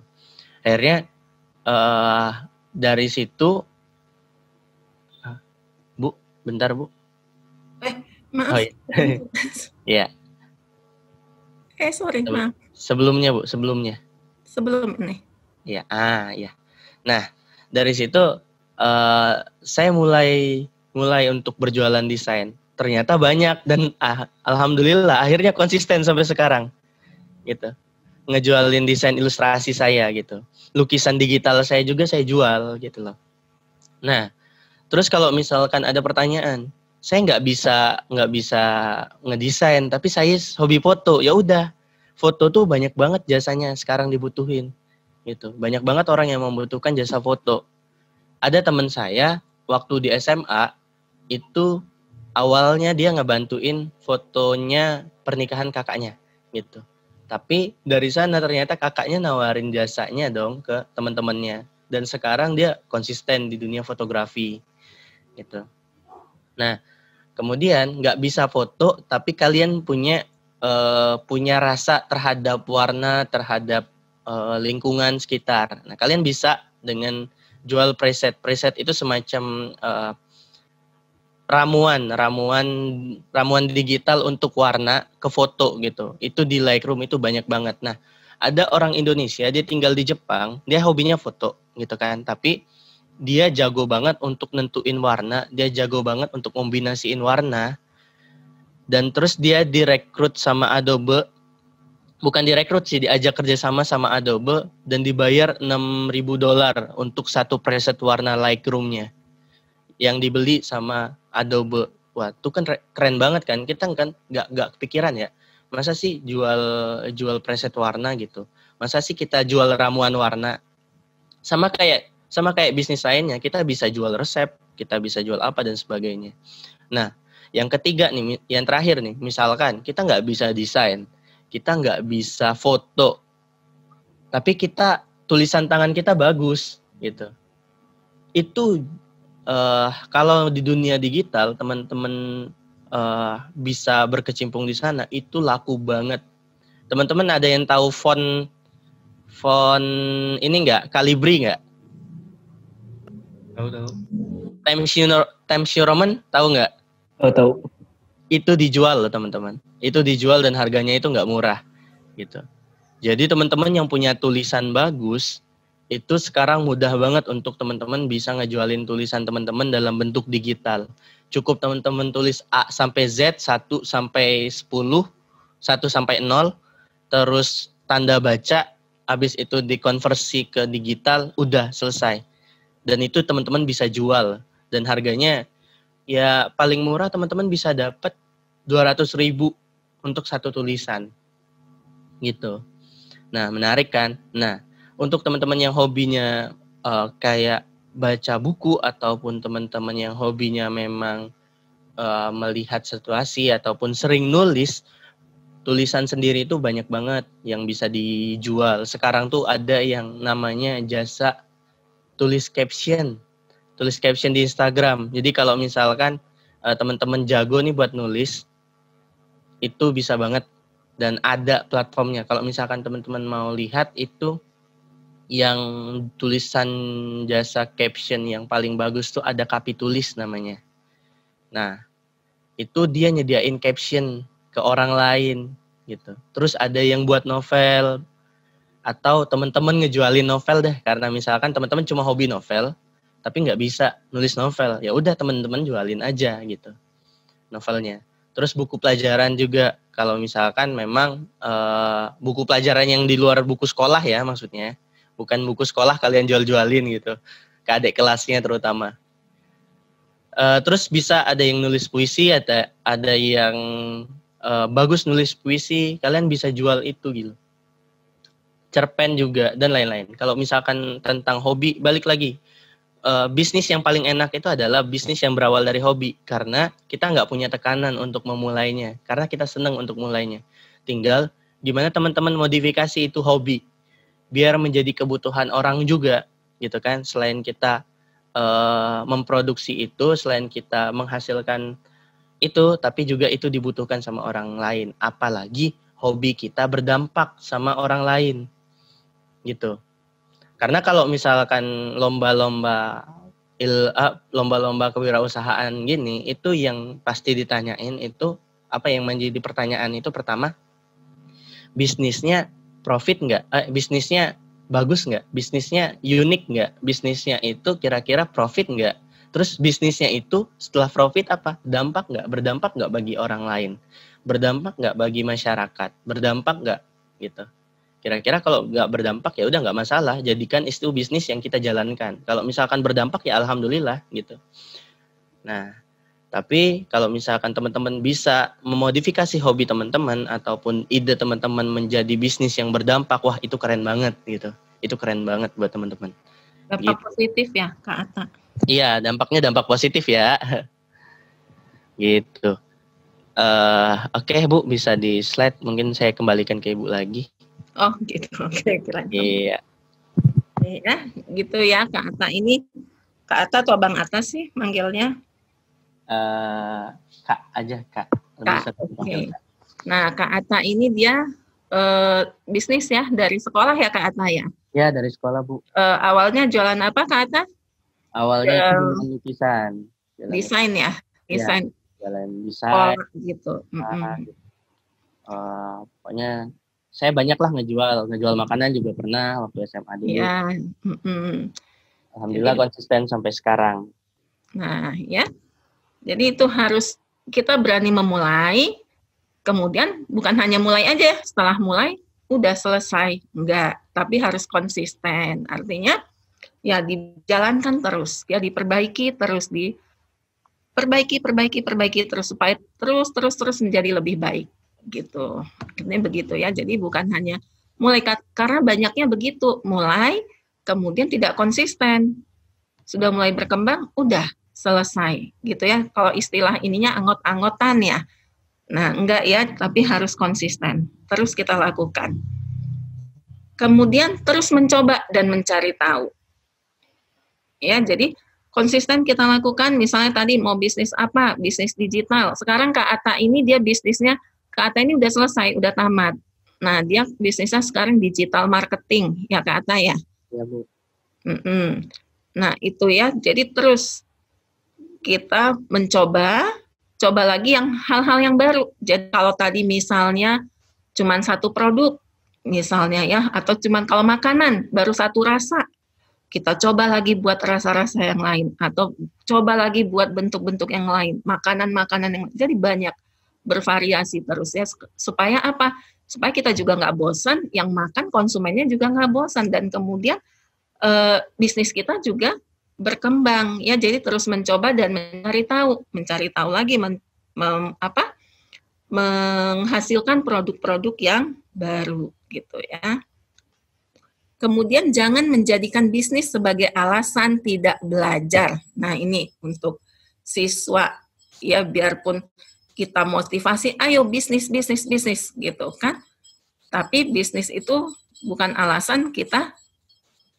akhirnya uh, dari situ Bentar, Bu. Eh, maaf. Oh, iya. ya. Eh, sorry, Sebelum, maaf. Sebelumnya, Bu, sebelumnya. Sebelum ini. Ya, ah, ya. Nah, dari situ uh, saya mulai mulai untuk berjualan desain. Ternyata banyak dan ah, alhamdulillah akhirnya konsisten sampai sekarang. Gitu. Ngejualin desain ilustrasi saya gitu. Lukisan digital saya juga saya jual gitu loh. Nah, Terus kalau misalkan ada pertanyaan, saya nggak bisa nggak bisa ngedesain, tapi saya hobi foto. Ya udah, foto tuh banyak banget jasanya sekarang dibutuhin, gitu. Banyak banget orang yang membutuhkan jasa foto. Ada teman saya waktu di SMA itu awalnya dia ngebantuin fotonya pernikahan kakaknya, gitu. Tapi dari sana ternyata kakaknya nawarin jasanya dong ke teman-temannya dan sekarang dia konsisten di dunia fotografi gitu. Nah, kemudian nggak bisa foto tapi kalian punya uh, punya rasa terhadap warna, terhadap uh, lingkungan sekitar. Nah, kalian bisa dengan jual preset. Preset itu semacam uh, ramuan, ramuan ramuan digital untuk warna ke foto gitu. Itu di Lightroom itu banyak banget. Nah, ada orang Indonesia dia tinggal di Jepang, dia hobinya foto gitu kan, tapi dia jago banget untuk nentuin warna, dia jago banget untuk kombinasiin warna. Dan terus dia direkrut sama Adobe, bukan direkrut sih, diajak kerjasama sama Adobe dan dibayar 6.000 dolar untuk satu preset warna Lightroom-nya yang dibeli sama Adobe. Wah, itu kan keren banget kan? Kita kan gak gak kepikiran ya. Masa sih jual jual preset warna gitu? Masa sih kita jual ramuan warna? Sama kayak sama kayak bisnis lainnya, kita bisa jual resep, kita bisa jual apa dan sebagainya. Nah, yang ketiga nih, yang terakhir nih, misalkan kita nggak bisa desain, kita nggak bisa foto, tapi kita tulisan tangan kita bagus gitu. Itu uh, kalau di dunia digital teman-teman uh, bisa berkecimpung di sana itu laku banget. Teman-teman ada yang tahu font font ini nggak kalibri nggak Tahu tahu. Times New Times New Roman tahu nggak? Tahu tahu. Itu dijual loh teman-teman. Itu dijual dan harganya itu nggak murah gitu. Jadi teman-teman yang punya tulisan bagus itu sekarang mudah banget untuk teman-teman bisa ngejualin tulisan teman-teman dalam bentuk digital. Cukup teman-teman tulis A sampai Z 1 sampai 10, 1 sampai 0, terus tanda baca habis itu dikonversi ke digital udah selesai dan itu teman-teman bisa jual dan harganya ya paling murah teman-teman bisa dapat 200 ribu untuk satu tulisan gitu. Nah menarik kan? Nah untuk teman-teman yang hobinya uh, kayak baca buku ataupun teman-teman yang hobinya memang uh, melihat situasi ataupun sering nulis tulisan sendiri itu banyak banget yang bisa dijual. Sekarang tuh ada yang namanya jasa tulis caption tulis caption di Instagram jadi kalau misalkan uh, teman-teman jago nih buat nulis itu bisa banget dan ada platformnya kalau misalkan teman-teman mau lihat itu yang tulisan jasa caption yang paling bagus tuh ada kapitulis namanya nah itu dia nyediain caption ke orang lain gitu terus ada yang buat novel atau teman-teman ngejualin novel deh karena misalkan teman-teman cuma hobi novel tapi nggak bisa nulis novel ya udah teman-teman jualin aja gitu novelnya terus buku pelajaran juga kalau misalkan memang e, buku pelajaran yang di luar buku sekolah ya maksudnya bukan buku sekolah kalian jual-jualin gitu ke adik kelasnya terutama e, terus bisa ada yang nulis puisi ada ada yang e, bagus nulis puisi kalian bisa jual itu gitu cerpen juga dan lain-lain. Kalau misalkan tentang hobi, balik lagi uh, bisnis yang paling enak itu adalah bisnis yang berawal dari hobi karena kita nggak punya tekanan untuk memulainya karena kita senang untuk mulainya tinggal gimana teman-teman modifikasi itu hobi biar menjadi kebutuhan orang juga gitu kan selain kita uh, memproduksi itu selain kita menghasilkan itu tapi juga itu dibutuhkan sama orang lain apalagi hobi kita berdampak sama orang lain gitu. Karena kalau misalkan lomba-lomba il eh, lomba-lomba kewirausahaan gini itu yang pasti ditanyain itu apa yang menjadi pertanyaan itu pertama bisnisnya profit nggak eh, bisnisnya bagus nggak bisnisnya unik nggak bisnisnya itu kira-kira profit nggak terus bisnisnya itu setelah profit apa dampak nggak berdampak nggak bagi orang lain berdampak nggak bagi masyarakat berdampak nggak gitu Kira-kira kalau nggak berdampak ya udah nggak masalah. Jadikan itu bisnis yang kita jalankan. Kalau misalkan berdampak ya alhamdulillah gitu. Nah, tapi kalau misalkan teman-teman bisa memodifikasi hobi teman-teman ataupun ide teman-teman menjadi bisnis yang berdampak, wah itu keren banget gitu. Itu keren banget buat teman-teman. Dampak gitu. positif ya, Kak Ata. Iya, dampaknya dampak positif ya. gitu. Uh, Oke okay, Bu, bisa di slide. Mungkin saya kembalikan ke Ibu lagi. Oh gitu, oke kira Iya. Iya, gitu ya Kak Ata ini. Kak Ata atau Bang Ata sih manggilnya? Uh, Kak aja Kak. Kak, Okay. Nah Kak Ata ini dia uh, bisnis ya dari sekolah ya Kak Ata ya? Ya dari sekolah Bu. Uh, awalnya jualan apa Kak Ata? Awalnya jualan lukisan. Jalan desain ya, iya, desain. Ya, jalan oh, desain. Oh gitu. Mm -hmm. uh, pokoknya saya banyak lah ngejual ngejual makanan juga pernah waktu SMA dulu. Ya. Mm Alhamdulillah Jadi, konsisten sampai sekarang. Nah ya, jadi itu harus kita berani memulai. Kemudian bukan hanya mulai aja, setelah mulai udah selesai enggak, tapi harus konsisten. Artinya ya dijalankan terus, ya diperbaiki terus di perbaiki perbaiki perbaiki terus supaya terus terus terus menjadi lebih baik gitu. Ini begitu ya. Jadi bukan hanya mulai karena banyaknya begitu, mulai kemudian tidak konsisten. Sudah mulai berkembang, udah selesai gitu ya. Kalau istilah ininya anggot-anggotan ya. Nah, enggak ya, tapi harus konsisten. Terus kita lakukan. Kemudian terus mencoba dan mencari tahu. Ya, jadi konsisten kita lakukan misalnya tadi mau bisnis apa bisnis digital sekarang kak Ata ini dia bisnisnya Kak Ata ini udah selesai, udah tamat. Nah, dia bisnisnya sekarang digital marketing, ya Kak Ata ya? Iya, Bu. Mm -mm. Nah, itu ya. Jadi terus kita mencoba, coba lagi yang hal-hal yang baru. Jadi kalau tadi misalnya cuma satu produk, misalnya ya, atau cuma kalau makanan, baru satu rasa. Kita coba lagi buat rasa-rasa yang lain, atau coba lagi buat bentuk-bentuk yang lain, makanan-makanan yang Jadi banyak bervariasi terus ya supaya apa supaya kita juga nggak bosan yang makan konsumennya juga nggak bosan dan kemudian e, bisnis kita juga berkembang ya jadi terus mencoba dan mencari tahu mencari tahu lagi men, mem, apa menghasilkan produk-produk yang baru gitu ya kemudian jangan menjadikan bisnis sebagai alasan tidak belajar nah ini untuk siswa ya biarpun kita motivasi ayo bisnis bisnis bisnis gitu kan tapi bisnis itu bukan alasan kita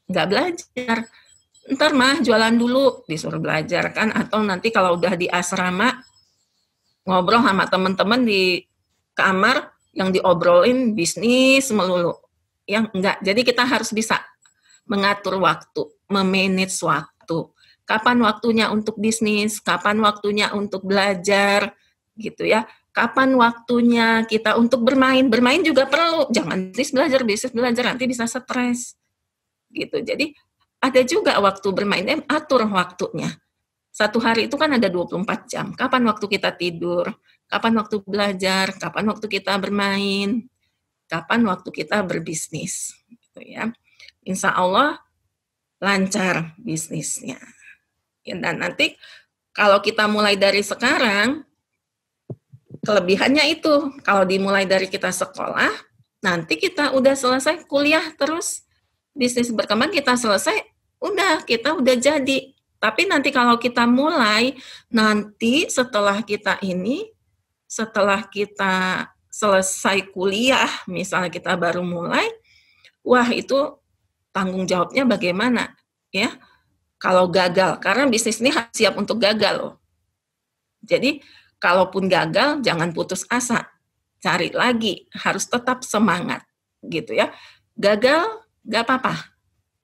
nggak belajar ntar mah jualan dulu disuruh belajar kan atau nanti kalau udah di asrama ngobrol sama teman-teman di kamar yang diobrolin bisnis melulu yang enggak jadi kita harus bisa mengatur waktu memanage waktu kapan waktunya untuk bisnis kapan waktunya untuk belajar gitu ya. Kapan waktunya kita untuk bermain? Bermain juga perlu. Jangan bisnis belajar, bisnis belajar nanti bisa stres. Gitu. Jadi ada juga waktu bermain, eh, atur waktunya. Satu hari itu kan ada 24 jam. Kapan waktu kita tidur? Kapan waktu belajar? Kapan waktu kita bermain? Kapan waktu kita berbisnis? Gitu ya. Insya Allah lancar bisnisnya. Ya, dan nanti kalau kita mulai dari sekarang, kelebihannya itu kalau dimulai dari kita sekolah, nanti kita udah selesai kuliah terus bisnis berkembang kita selesai, udah kita udah jadi. Tapi nanti kalau kita mulai, nanti setelah kita ini, setelah kita selesai kuliah, misalnya kita baru mulai, wah itu tanggung jawabnya bagaimana ya? Kalau gagal, karena bisnis ini siap untuk gagal loh. Jadi kalaupun gagal jangan putus asa, cari lagi, harus tetap semangat gitu ya. Gagal gak apa-apa,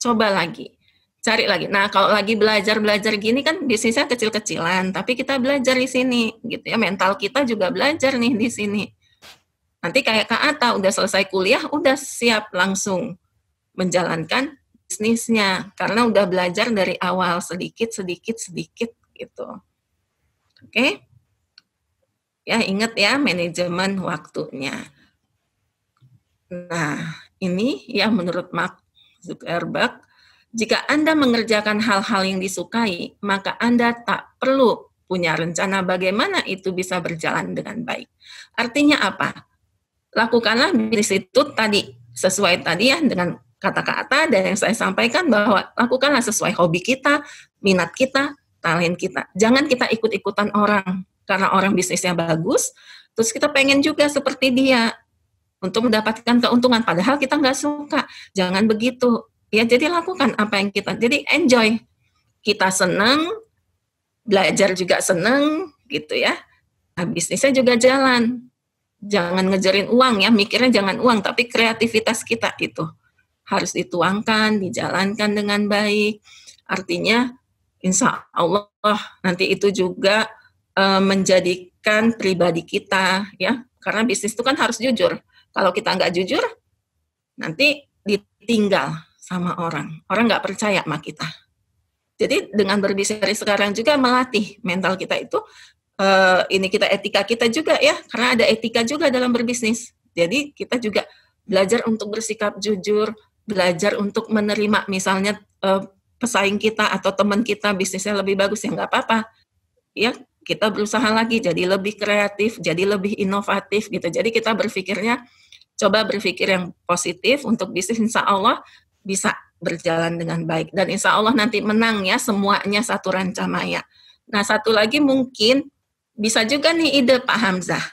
coba lagi, cari lagi. Nah kalau lagi belajar-belajar gini kan bisnisnya kecil-kecilan, tapi kita belajar di sini gitu ya, mental kita juga belajar nih di sini. Nanti kayak Kak Ata udah selesai kuliah, udah siap langsung menjalankan bisnisnya karena udah belajar dari awal sedikit sedikit sedikit gitu. Oke. Okay? Ya, ingat ya manajemen waktunya. Nah, ini ya menurut Mark Zuckerberg, jika Anda mengerjakan hal-hal yang disukai, maka Anda tak perlu punya rencana bagaimana itu bisa berjalan dengan baik. Artinya apa? Lakukanlah bisnis itu tadi sesuai tadi ya dengan kata-kata dan yang saya sampaikan bahwa lakukanlah sesuai hobi kita, minat kita, talent kita. Jangan kita ikut-ikutan orang karena orang bisnisnya bagus, terus kita pengen juga seperti dia untuk mendapatkan keuntungan. Padahal kita nggak suka. Jangan begitu. Ya jadi lakukan apa yang kita. Jadi enjoy. Kita senang, belajar juga senang, gitu ya. Nah, bisnisnya juga jalan. Jangan ngejarin uang ya, mikirnya jangan uang, tapi kreativitas kita itu harus dituangkan, dijalankan dengan baik. Artinya, insya Allah nanti itu juga Eh, menjadikan pribadi kita ya karena bisnis itu kan harus jujur kalau kita nggak jujur nanti ditinggal sama orang orang nggak percaya sama kita jadi dengan berbisnis sekarang juga melatih mental kita itu eh, ini kita etika kita juga ya karena ada etika juga dalam berbisnis jadi kita juga belajar untuk bersikap jujur belajar untuk menerima misalnya eh, pesaing kita atau teman kita bisnisnya lebih bagus ya nggak apa-apa ya kita berusaha lagi jadi lebih kreatif, jadi lebih inovatif gitu. Jadi kita berpikirnya coba berpikir yang positif untuk bisnis insya Allah bisa berjalan dengan baik dan insya Allah nanti menang ya semuanya satu rancamaya. Nah satu lagi mungkin bisa juga nih ide Pak Hamzah.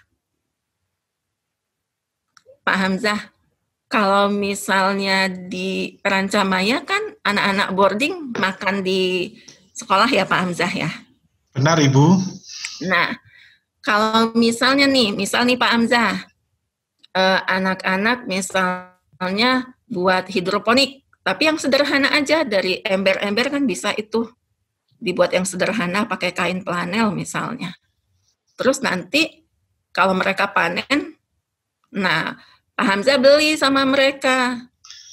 Pak Hamzah, kalau misalnya di Rancamaya kan anak-anak boarding makan di sekolah ya Pak Hamzah ya? Benar Ibu. Nah, kalau misalnya nih, misal nih Pak Amzah, eh, anak-anak misalnya buat hidroponik, tapi yang sederhana aja dari ember-ember kan bisa itu dibuat yang sederhana pakai kain planel misalnya. Terus nanti kalau mereka panen, nah Pak Hamzah beli sama mereka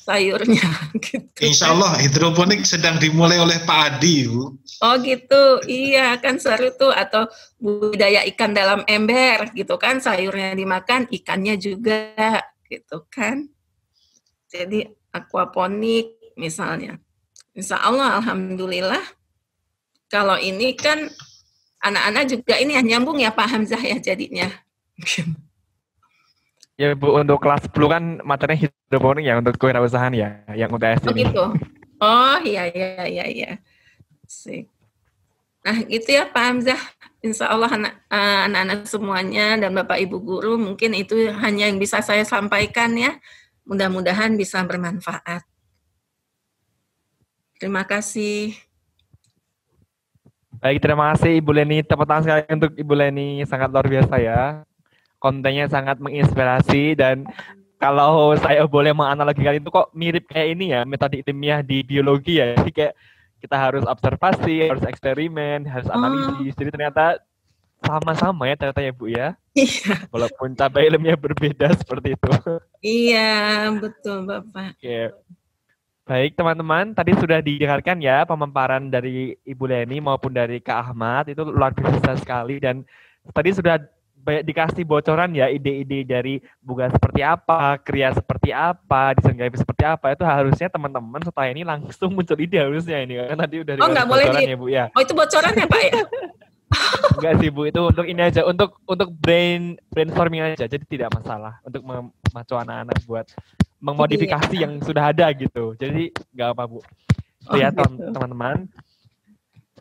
sayurnya. Gitu. Kan. Insya Allah hidroponik sedang dimulai oleh Pak Adi, Bu. Oh gitu, iya kan seru tuh atau budaya ikan dalam ember gitu kan sayurnya dimakan ikannya juga gitu kan. Jadi aquaponik misalnya. Insya Allah alhamdulillah kalau ini kan anak-anak juga ini ya nyambung ya Pak Hamzah ya jadinya. Ya Bu, untuk kelas 10 kan materinya hidroponik ya untuk kewirausahaan ya, yang UTS ini. Oh gitu. Oh iya iya iya iya sih Nah, itu ya Pak Hamzah. Insya Allah eh, anak-anak semuanya dan Bapak Ibu guru mungkin itu hanya yang bisa saya sampaikan ya. Mudah-mudahan bisa bermanfaat. Terima kasih. Baik, terima kasih Ibu Leni. tepat tangan sekali untuk Ibu Leni. Sangat luar biasa ya. Kontennya sangat menginspirasi dan kalau saya boleh menganalogikan itu kok mirip kayak ini ya, metode ilmiah di biologi ya. Jadi kayak kita harus observasi, harus eksperimen, harus ah. analisis. Oh. Jadi ternyata sama-sama ya ternyata ya Bu ya. Iya. Walaupun cabai ilmunya berbeda seperti itu. Iya, betul Bapak. Oke. Baik teman-teman, tadi sudah didengarkan ya pemaparan dari Ibu Leni maupun dari Kak Ahmad. Itu luar biasa sekali dan tadi sudah banyak dikasih bocoran ya ide-ide dari bunga seperti apa, kria seperti apa, desain grafis seperti apa itu harusnya teman-teman setelah ini langsung muncul ide harusnya ini kan tadi udah oh, nggak boleh di... ya, Bu ya. Oh itu bocoran ya Pak ya? Enggak sih Bu, itu untuk ini aja untuk untuk brain brainstorming aja. Jadi tidak masalah untuk memacu anak-anak buat ya. memodifikasi yang sudah ada gitu. Jadi nggak apa Bu. Oh, Lihat oh, gitu. teman-teman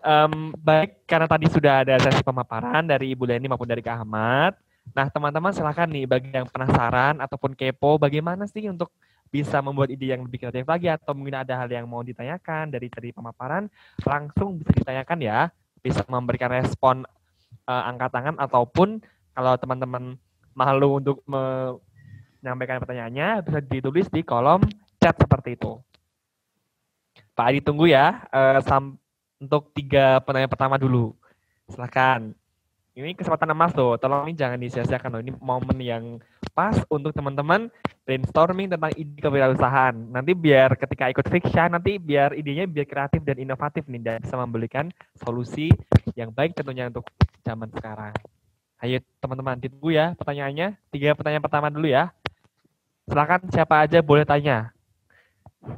um, baik karena tadi sudah ada sesi pemaparan dari Ibu Leni maupun dari Kak Ahmad. Nah, teman-teman silahkan nih bagi yang penasaran ataupun kepo bagaimana sih untuk bisa membuat ide yang lebih kreatif lagi atau mungkin ada hal yang mau ditanyakan dari dari pemaparan langsung bisa ditanyakan ya. Bisa memberikan respon uh, angkat tangan ataupun kalau teman-teman malu untuk menyampaikan pertanyaannya bisa ditulis di kolom chat seperti itu. Pak Adi tunggu ya uh, eh, sampai untuk tiga pertanyaan pertama dulu. Silahkan. Ini kesempatan emas loh, tolong ini jangan disia-siakan loh. Ini momen yang pas untuk teman-teman brainstorming tentang ide kewirausahaan. Nanti biar ketika ikut fiction, nanti biar idenya biar kreatif dan inovatif nih, dan bisa membelikan solusi yang baik tentunya untuk zaman sekarang. Ayo teman-teman, ditunggu ya pertanyaannya. Tiga pertanyaan pertama dulu ya. Silahkan siapa aja boleh tanya.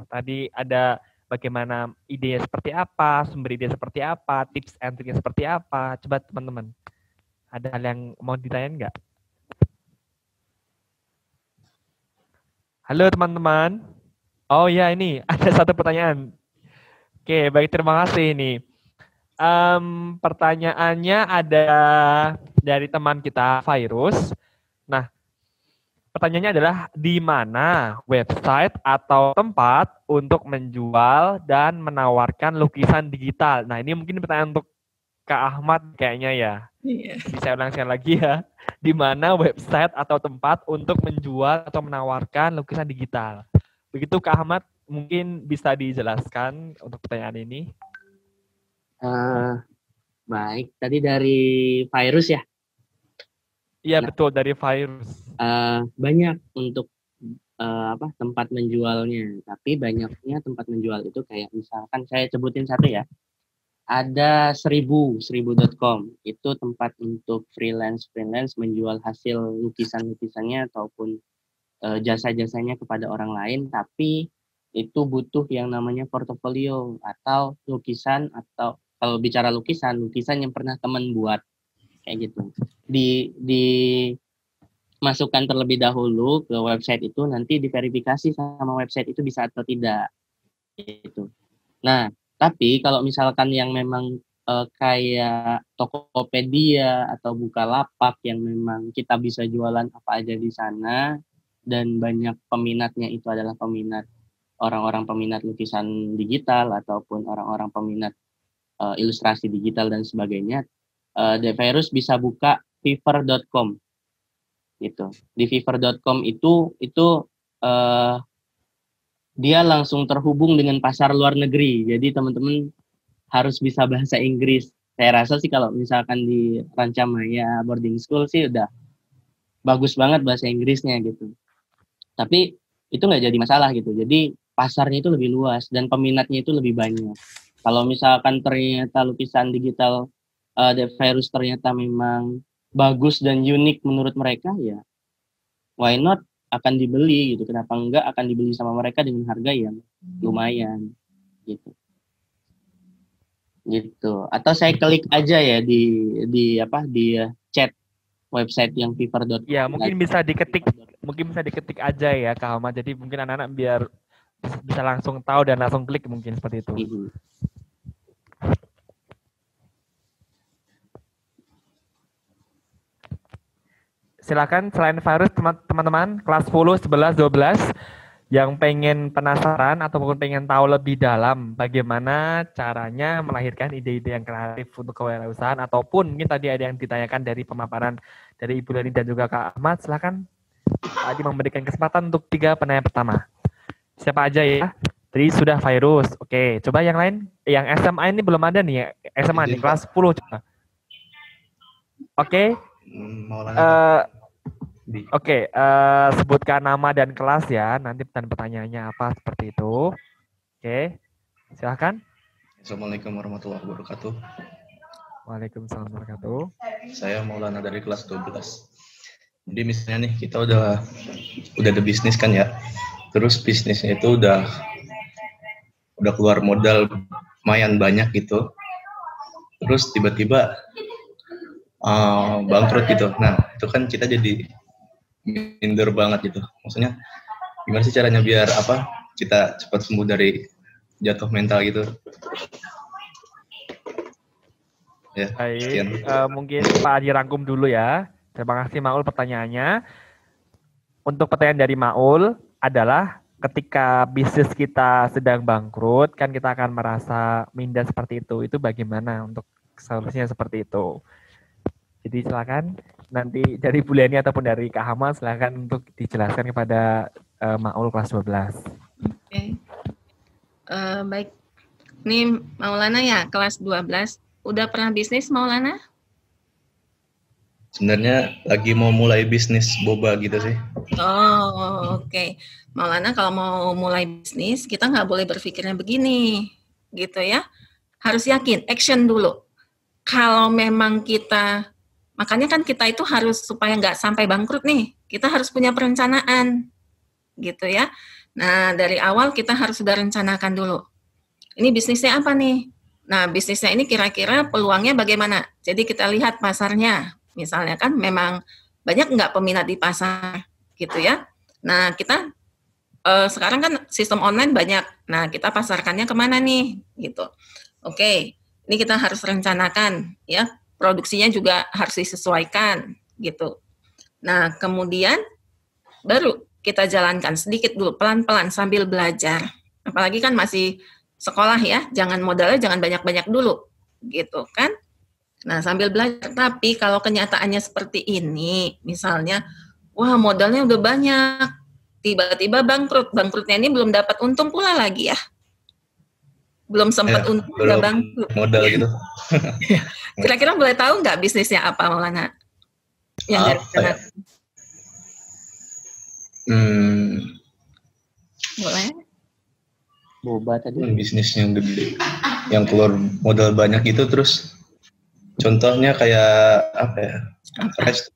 Tadi ada bagaimana idenya seperti apa, sumber ide seperti apa, tips and triknya seperti apa. Coba teman-teman, ada hal yang mau ditanyain nggak? Halo teman-teman. Oh ya ini ada satu pertanyaan. Oke, baik terima kasih ini. Um, pertanyaannya ada dari teman kita Virus. Nah, Pertanyaannya adalah di mana website atau tempat untuk menjual dan menawarkan lukisan digital. Nah, ini mungkin pertanyaan untuk Kak Ahmad kayaknya ya. Iya. Bisa ulang sekali lagi ya. Di mana website atau tempat untuk menjual atau menawarkan lukisan digital. Begitu Kak Ahmad, mungkin bisa dijelaskan untuk pertanyaan ini. Uh, baik, tadi dari virus ya. Iya nah, betul dari virus. Uh, banyak untuk uh, apa tempat menjualnya, tapi banyaknya tempat menjual itu kayak misalkan saya sebutin satu ya, ada seribu seribu.com itu tempat untuk freelance freelance menjual hasil lukisan lukisannya ataupun uh, eh, jasa jasanya kepada orang lain, tapi itu butuh yang namanya portofolio atau lukisan atau kalau bicara lukisan lukisan yang pernah teman buat kayak gitu di dimasukkan terlebih dahulu ke website itu nanti diverifikasi sama website itu bisa atau tidak itu. Nah, tapi kalau misalkan yang memang e, kayak Tokopedia atau Bukalapak yang memang kita bisa jualan apa aja di sana dan banyak peminatnya itu adalah peminat orang-orang peminat lukisan digital ataupun orang-orang peminat e, ilustrasi digital dan sebagainya. e, eh, The Virus bisa buka fever.com itu di fever.com itu itu uh, dia langsung terhubung dengan pasar luar negeri jadi teman-teman harus bisa bahasa Inggris saya rasa sih kalau misalkan di Rancamaya boarding school sih udah bagus banget bahasa Inggrisnya gitu tapi itu nggak jadi masalah gitu jadi pasarnya itu lebih luas dan peminatnya itu lebih banyak kalau misalkan ternyata lukisan digital uh, eh, The Virus ternyata memang bagus dan unik menurut mereka ya why not akan dibeli gitu kenapa enggak akan dibeli sama mereka dengan harga yang hmm. lumayan gitu gitu atau saya klik aja ya di di apa di chat website yang fever.com ya mungkin bisa diketik mungkin bisa diketik aja ya Kak Hama jadi mungkin anak-anak biar bisa langsung tahu dan langsung klik mungkin seperti itu mhm. silakan selain virus teman-teman kelas 10, 11, 12 yang pengen penasaran ataupun pengen tahu lebih dalam bagaimana caranya melahirkan ide-ide yang kreatif untuk kewirausahaan ataupun mungkin tadi ada yang ditanyakan dari pemaparan dari Ibu Leni dan juga Kak Ahmad silakan tadi memberikan kesempatan untuk tiga penanya pertama siapa aja ya Tadi sudah virus. Oke, coba yang lain. Eh, yang SMA ini belum ada nih. ya SMA di iya, iya, kelas 10 coba. Iya. Oke. Okay. Hmm, uh, Oke, okay, uh, eh, sebutkan nama dan kelas ya. Nanti pertanyaannya apa seperti itu. Oke, okay. silahkan. Assalamualaikum warahmatullahi wabarakatuh. Waalaikumsalam warahmatullahi wabarakatuh. Saya Maulana dari kelas 12. Jadi misalnya nih kita udah udah ada bisnis kan ya. Terus bisnisnya itu udah udah keluar modal lumayan banyak gitu. Terus tiba-tiba uh, bangkrut gitu. Nah, itu kan kita jadi minder banget gitu maksudnya gimana sih caranya biar apa kita cepat sembuh dari jatuh mental gitu ya Baik. Uh, mungkin Pak Haji rangkum dulu ya terima kasih Maul pertanyaannya untuk pertanyaan dari Maul adalah ketika bisnis kita sedang bangkrut kan kita akan merasa minder seperti itu itu bagaimana untuk solusinya seperti itu jadi silakan nanti dari Bu Leni ataupun dari Kak Hama silakan untuk dijelaskan kepada uh, Maul kelas 12. Oke. Okay. Uh, eh, baik. Ini Maulana ya kelas 12. Udah pernah bisnis Maulana? Sebenarnya lagi mau mulai bisnis boba gitu sih. Oh, oke. Okay. Maulana kalau mau mulai bisnis kita nggak boleh berpikirnya begini gitu ya harus yakin action dulu kalau memang kita Makanya kan kita itu harus supaya nggak sampai bangkrut nih, kita harus punya perencanaan, gitu ya. Nah dari awal kita harus sudah rencanakan dulu. Ini bisnisnya apa nih? Nah bisnisnya ini kira-kira peluangnya bagaimana? Jadi kita lihat pasarnya, misalnya kan memang banyak nggak peminat di pasar, gitu ya. Nah kita eh, sekarang kan sistem online banyak. Nah kita pasarkannya kemana nih, gitu. Oke, ini kita harus rencanakan ya produksinya juga harus disesuaikan gitu. Nah, kemudian baru kita jalankan sedikit dulu pelan-pelan sambil belajar. Apalagi kan masih sekolah ya, jangan modalnya jangan banyak-banyak dulu gitu kan. Nah, sambil belajar tapi kalau kenyataannya seperti ini, misalnya wah modalnya udah banyak, tiba-tiba bangkrut, bangkrutnya ini belum dapat untung pula lagi ya belum iya, sempat eh, untuk belum modal gitu iya. kira-kira boleh tahu nggak bisnisnya apa Maulana yang dari ya? hmm. boleh boba tadi hmm, bisnis yang gede yang keluar modal banyak itu terus contohnya kayak apa ya apa? resto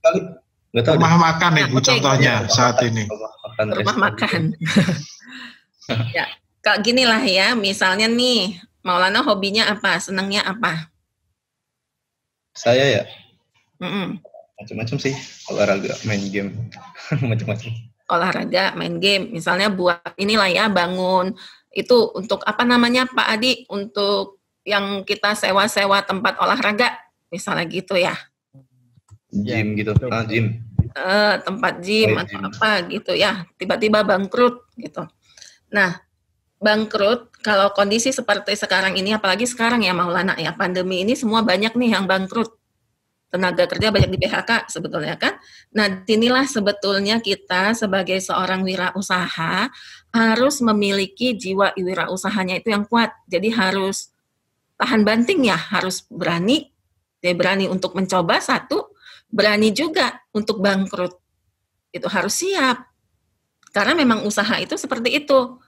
nggak tahu rumah deh. makan ibu bu contohnya saat ini rumah makan, rumah makan. Gitu. ya Kak gini lah ya, misalnya nih, Maulana hobinya apa? Senangnya apa? Saya ya? Macam-macam sih, olahraga, main game, macam-macam. Olahraga, main game, misalnya buat inilah ya, bangun, itu untuk apa namanya Pak Adi, untuk yang kita sewa-sewa tempat olahraga, misalnya gitu ya? ya gym gitu, ah, gym. Uh, tempat gym oh, atau gym. apa gitu ya, tiba-tiba bangkrut gitu. Nah, bangkrut kalau kondisi seperti sekarang ini, apalagi sekarang ya Maulana ya, pandemi ini semua banyak nih yang bangkrut. Tenaga kerja banyak di PHK sebetulnya kan. Nah, inilah sebetulnya kita sebagai seorang wirausaha harus memiliki jiwa wirausahanya itu yang kuat. Jadi harus tahan banting ya, harus berani. Dia ya, berani untuk mencoba satu, berani juga untuk bangkrut. Itu harus siap. Karena memang usaha itu seperti itu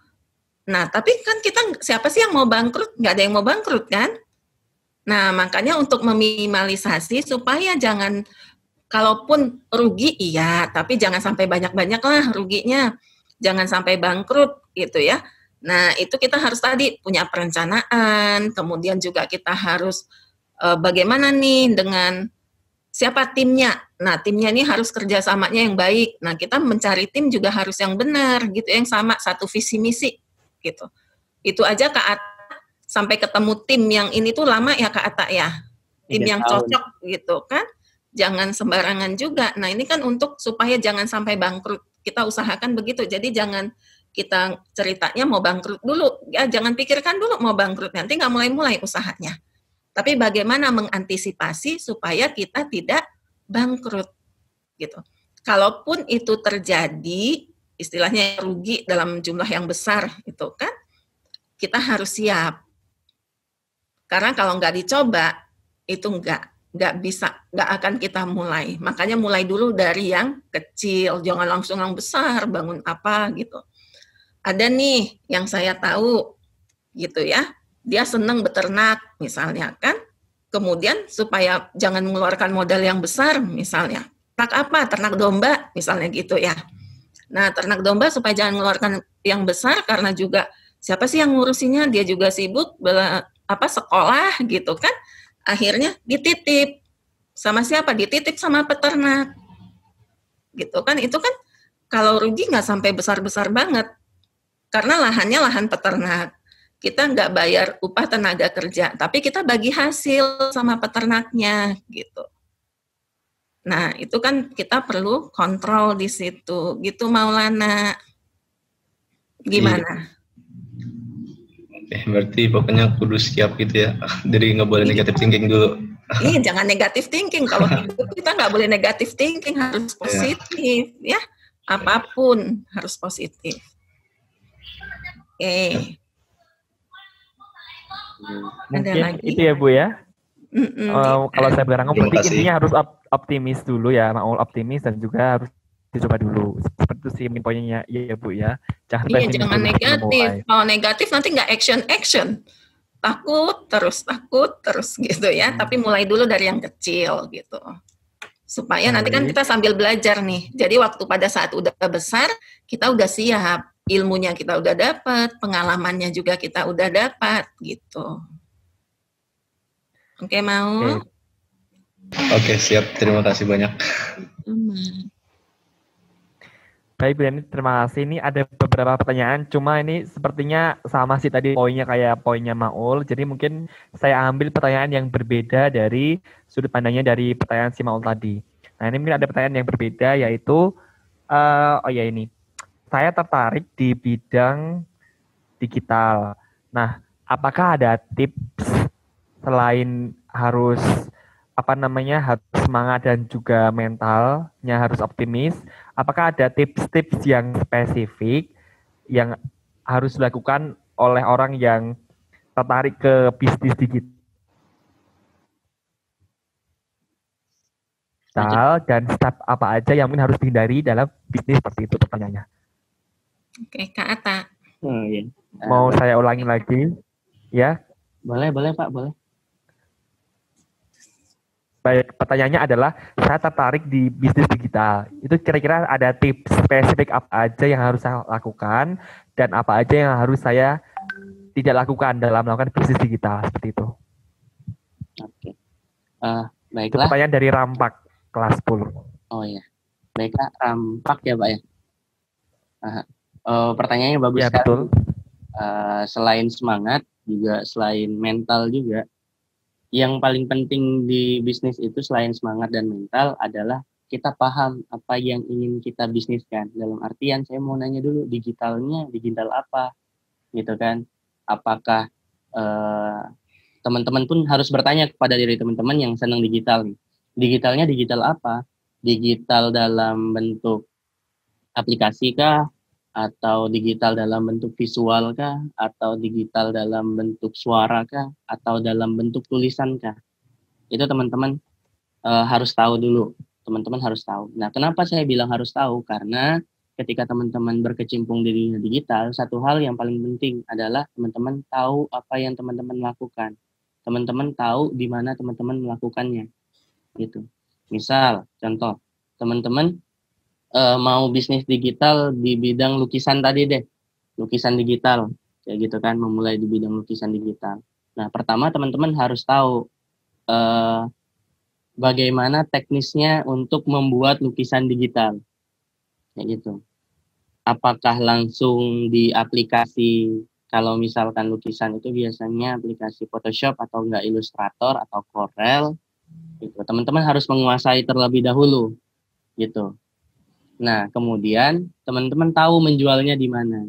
Nah, tapi kan kita siapa sih yang mau bangkrut? Nggak ada yang mau bangkrut kan? Nah, makanya untuk meminimalisasi supaya jangan kalaupun rugi iya, tapi jangan sampai banyak-banyak lah ruginya. Jangan sampai bangkrut gitu ya. Nah, itu kita harus tadi punya perencanaan, kemudian juga kita harus e, bagaimana nih dengan siapa timnya. Nah, timnya ini harus kerjasamanya yang baik. Nah, kita mencari tim juga harus yang benar gitu, yang sama satu visi misi gitu. Itu aja Kak Ata, sampai ketemu tim yang ini tuh lama ya Kak Ata ya. Tim yang tahun. cocok gitu kan. Jangan sembarangan juga. Nah, ini kan untuk supaya jangan sampai bangkrut. Kita usahakan begitu. Jadi jangan kita ceritanya mau bangkrut dulu. Ya, jangan pikirkan dulu mau bangkrut. Nanti nggak mulai-mulai usahanya. Tapi bagaimana mengantisipasi supaya kita tidak bangkrut gitu. Kalaupun itu terjadi, istilahnya rugi dalam jumlah yang besar itu kan kita harus siap karena kalau nggak dicoba itu nggak nggak bisa nggak akan kita mulai makanya mulai dulu dari yang kecil jangan langsung yang besar bangun apa gitu ada nih yang saya tahu gitu ya dia seneng beternak misalnya kan kemudian supaya jangan mengeluarkan modal yang besar misalnya tak apa ternak domba misalnya gitu ya Nah, ternak domba supaya jangan mengeluarkan yang besar karena juga siapa sih yang ngurusinya? Dia juga sibuk bela, apa sekolah gitu kan. Akhirnya dititip sama siapa? Dititip sama peternak. Gitu kan. Itu kan kalau rugi nggak sampai besar-besar banget. Karena lahannya lahan peternak. Kita nggak bayar upah tenaga kerja, tapi kita bagi hasil sama peternaknya gitu. Nah, itu kan kita perlu kontrol di situ. Gitu Maulana. Gimana? Eh Berarti pokoknya kudu siap gitu ya. Jadi nggak boleh iya. negatif thinking dulu. Ini iya, jangan negatif thinking. Kalau kita nggak boleh negatif thinking, harus iya. positif ya. ya. Apapun harus positif. Oke. Okay. Ada lagi? itu ya Bu ya Mm-mm. Uh, kalau saya bilang berarti intinya harus op- optimis dulu ya, mau optimis dan juga harus dicoba dulu. Seperti itu sih poinnya ya iya, Bu ya. Jangan iya, jangan negatif. Kalau negatif nanti nggak action action. Takut terus takut terus gitu ya. Hmm. Tapi mulai dulu dari yang kecil gitu. Supaya nanti kan kita sambil belajar nih. Jadi waktu pada saat udah besar kita udah siap, ilmunya kita udah dapat, pengalamannya juga kita udah dapat gitu. Oke, mau? okay. Oke, siap. Terima kasih banyak. Baik, Bu Yani, terima kasih. Ini ada beberapa pertanyaan, cuma ini sepertinya sama sih tadi poinnya kayak poinnya Maul. Jadi mungkin saya ambil pertanyaan yang berbeda dari sudut pandangnya dari pertanyaan si Maul tadi. Nah, ini mungkin ada pertanyaan yang berbeda yaitu, uh, oh ya ini, saya tertarik di bidang digital. Nah, apakah ada tips selain harus apa namanya semangat dan juga mentalnya harus optimis. Apakah ada tips-tips yang spesifik yang harus dilakukan oleh orang yang tertarik ke bisnis digital dan step apa aja yang mungkin harus dihindari dalam bisnis seperti itu pertanyaannya. Oke, Kak Ata. Oh, iya. Mau eh, saya ulangi lagi? Ya. Boleh, boleh Pak, boleh. Baik, pertanyaannya adalah saya tertarik di bisnis digital. Itu kira-kira ada tips spesifik apa aja yang harus saya lakukan dan apa aja yang harus saya tidak lakukan dalam melakukan bisnis digital seperti itu. Oke. Uh, baiklah. pertanyaan dari Rampak kelas 10. Oh iya. Baiklah, Rampak ya, Pak ya. uh, Uh, pertanyaannya bagus ya, sekali. Betul. Uh, selain semangat juga selain mental juga yang paling penting di bisnis itu selain semangat dan mental adalah kita paham apa yang ingin kita bisniskan. Dalam artian saya mau nanya dulu digitalnya, digital apa gitu kan. Apakah teman eh, teman-teman pun harus bertanya kepada diri teman-teman yang senang digital nih. Digitalnya digital apa? Digital dalam bentuk aplikasi kah? atau digital dalam bentuk visual kah atau digital dalam bentuk suara kah atau dalam bentuk tulisan kah itu teman-teman e, harus tahu dulu teman-teman harus tahu nah kenapa saya bilang harus tahu karena ketika teman-teman berkecimpung di dunia digital satu hal yang paling penting adalah teman-teman tahu apa yang teman-teman lakukan teman-teman tahu di mana teman-teman melakukannya gitu misal contoh teman-teman uh, mau bisnis digital di bidang lukisan tadi deh lukisan digital ya gitu kan memulai di bidang lukisan digital nah pertama teman-teman harus tahu uh, bagaimana teknisnya untuk membuat lukisan digital kayak gitu apakah langsung di aplikasi kalau misalkan lukisan itu biasanya aplikasi Photoshop atau enggak Illustrator atau Corel gitu teman-teman harus menguasai terlebih dahulu gitu Nah, kemudian teman-teman tahu menjualnya di mana.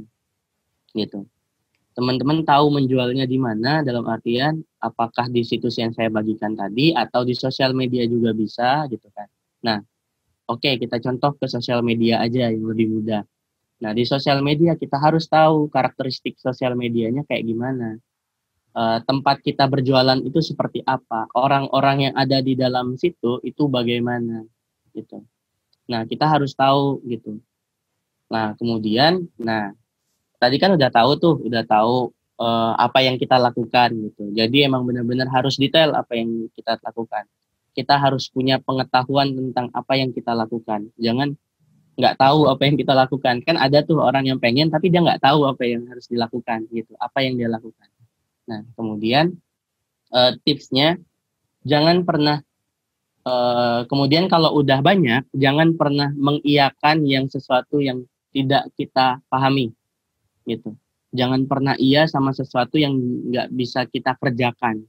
Gitu. Teman-teman tahu menjualnya di mana dalam artian apakah di situs yang saya bagikan tadi atau di sosial media juga bisa gitu kan. Nah, oke okay, kita contoh ke sosial media aja yang lebih mudah. Nah, di sosial media kita harus tahu karakteristik sosial medianya kayak gimana. E, tempat kita berjualan itu seperti apa. Orang-orang yang ada di dalam situ itu bagaimana. Gitu. Nah, kita harus tahu gitu. Nah, kemudian nah tadi kan udah tahu tuh, udah tahu uh, apa yang kita lakukan gitu. Jadi emang benar-benar harus detail apa yang kita lakukan. Kita harus punya pengetahuan tentang apa yang kita lakukan. Jangan nggak tahu apa yang kita lakukan kan ada tuh orang yang pengen tapi dia nggak tahu apa yang harus dilakukan gitu apa yang dia lakukan nah kemudian uh, tipsnya jangan pernah Eh, kemudian kalau udah banyak, jangan pernah mengiyakan yang sesuatu yang tidak kita pahami, gitu. Jangan pernah iya sama sesuatu yang nggak bisa kita kerjakan,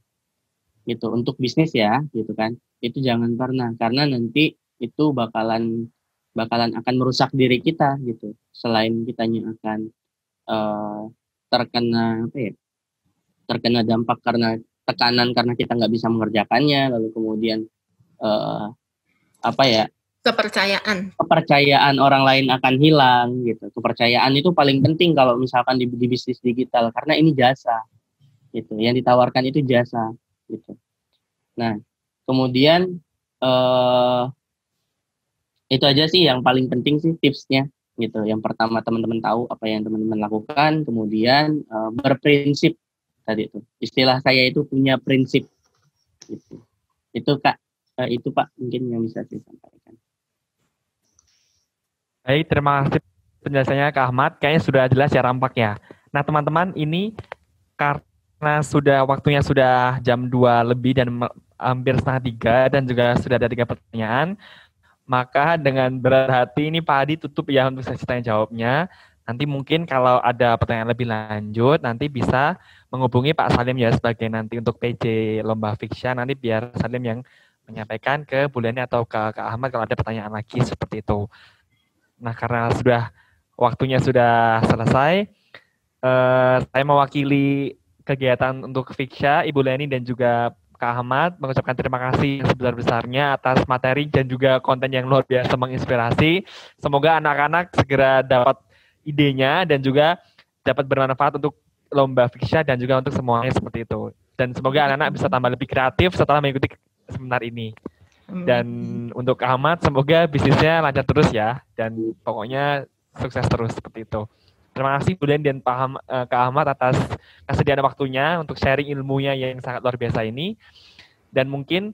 gitu. Untuk bisnis ya, gitu kan. Itu jangan pernah, karena nanti itu bakalan bakalan akan merusak diri kita, gitu. Selain yang akan uh, terkena apa ya? Terkena dampak karena tekanan karena kita nggak bisa mengerjakannya, lalu kemudian uh, apa ya kepercayaan kepercayaan orang lain akan hilang gitu kepercayaan itu paling penting kalau misalkan di, di bisnis digital karena ini jasa gitu yang ditawarkan itu jasa gitu nah kemudian uh, itu aja sih yang paling penting sih tipsnya gitu yang pertama teman-teman tahu apa yang teman-teman lakukan kemudian uh, berprinsip tadi itu istilah saya itu punya prinsip gitu. itu kak uh, itu Pak mungkin yang bisa saya sampaikan. Baik, terima kasih penjelasannya Kak Ahmad. Kayaknya sudah jelas ya rampaknya. Nah teman-teman ini karena sudah waktunya sudah jam 2 lebih dan hampir setengah tiga dan juga sudah ada tiga pertanyaan. Maka dengan berat hati ini Pak Adi tutup ya untuk sesi tanya jawabnya. Nanti mungkin kalau ada pertanyaan lebih lanjut, nanti bisa menghubungi Pak Salim ya sebagai nanti untuk PC Lomba Fiksya, nanti biar Salim yang menyampaikan ke Buliani atau ke, ke Ahmad kalau ada pertanyaan lagi seperti itu. Nah karena sudah waktunya sudah selesai, eh, saya mewakili kegiatan untuk Fiksha, Ibu Leni dan juga Kak Ahmad mengucapkan terima kasih sebesar-besarnya atas materi dan juga konten yang luar biasa menginspirasi. Semoga anak-anak segera dapat idenya dan juga dapat bermanfaat untuk lomba Fiksha dan juga untuk semuanya seperti itu. Dan semoga anak-anak bisa tambah lebih kreatif setelah mengikuti seminar ini. Hmm. Dan hmm. untuk Ahmad semoga bisnisnya lancar terus ya dan pokoknya sukses terus seperti itu. Terima kasih Bulen dan Pak eh, Kak Ahmad atas kesediaan waktunya untuk sharing ilmunya yang sangat luar biasa ini. Dan mungkin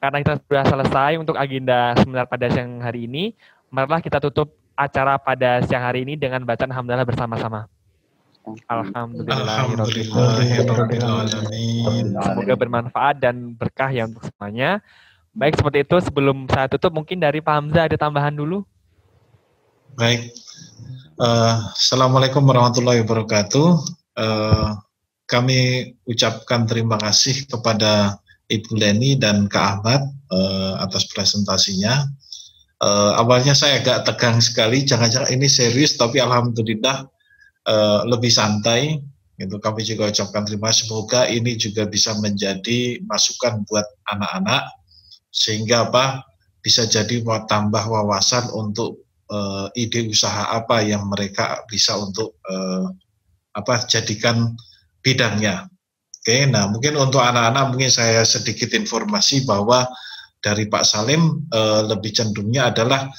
karena kita sudah selesai untuk agenda seminar pada siang hari ini, marilah kita tutup acara pada siang hari ini dengan bacaan alhamdulillah bersama-sama. Alhamdulillah. Semoga bermanfaat dan berkah ya untuk semuanya. Baik seperti itu sebelum saya tutup mungkin dari Pak Hamzah ada tambahan dulu. Baik. Uh, Assalamualaikum warahmatullahi wabarakatuh. Uh, kami ucapkan terima kasih kepada Ibu Leni dan Kak Ahmad uh, atas presentasinya. Uh, awalnya saya agak tegang sekali, jangan-jangan ini serius, tapi alhamdulillah Eh, lebih santai gitu kami juga ucapkan terima kasih semoga ini juga bisa menjadi masukan buat anak-anak sehingga apa bisa jadi tambah wawasan untuk uh, ide usaha apa yang mereka bisa untuk uh, apa jadikan bidangnya oke okay, nah mungkin untuk anak-anak mungkin saya sedikit informasi bahwa dari Pak Salim uh, lebih cenderungnya adalah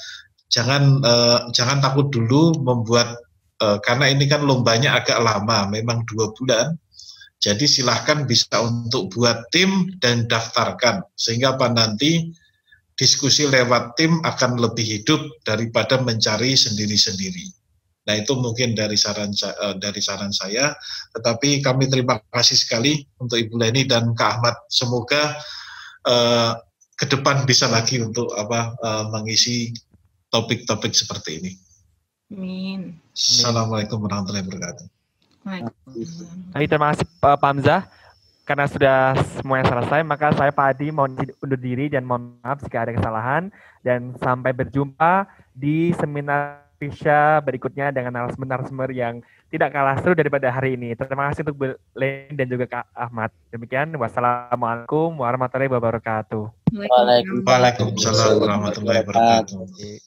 jangan uh, jangan takut dulu membuat Eh, karena ini kan lombanya agak lama, memang dua bulan. Jadi silahkan bisa untuk buat tim dan daftarkan sehingga apa nanti diskusi lewat tim akan lebih hidup daripada mencari sendiri-sendiri. Nah itu mungkin dari saran eh, dari saran saya. Tetapi kami terima kasih sekali untuk Ibu Leni dan Kak Ahmad. Semoga eh, ke depan bisa lagi untuk apa eh, mengisi topik-topik seperti ini. Amin. Assalamualaikum warahmatullahi wabarakatuh. terima kasih Pak Pamza. Karena sudah semuanya selesai, maka saya Pak Adi mohon undur diri dan mohon maaf jika ada kesalahan. Dan sampai berjumpa di seminar Fisya berikutnya dengan narasumber-narasumber yang tidak kalah seru daripada hari ini. Terima kasih untuk Belen dan juga Kak Ahmad. Demikian, wassalamualaikum warahmatullahi wabarakatuh. Waalaikumsalam warahmatullahi wabarakatuh.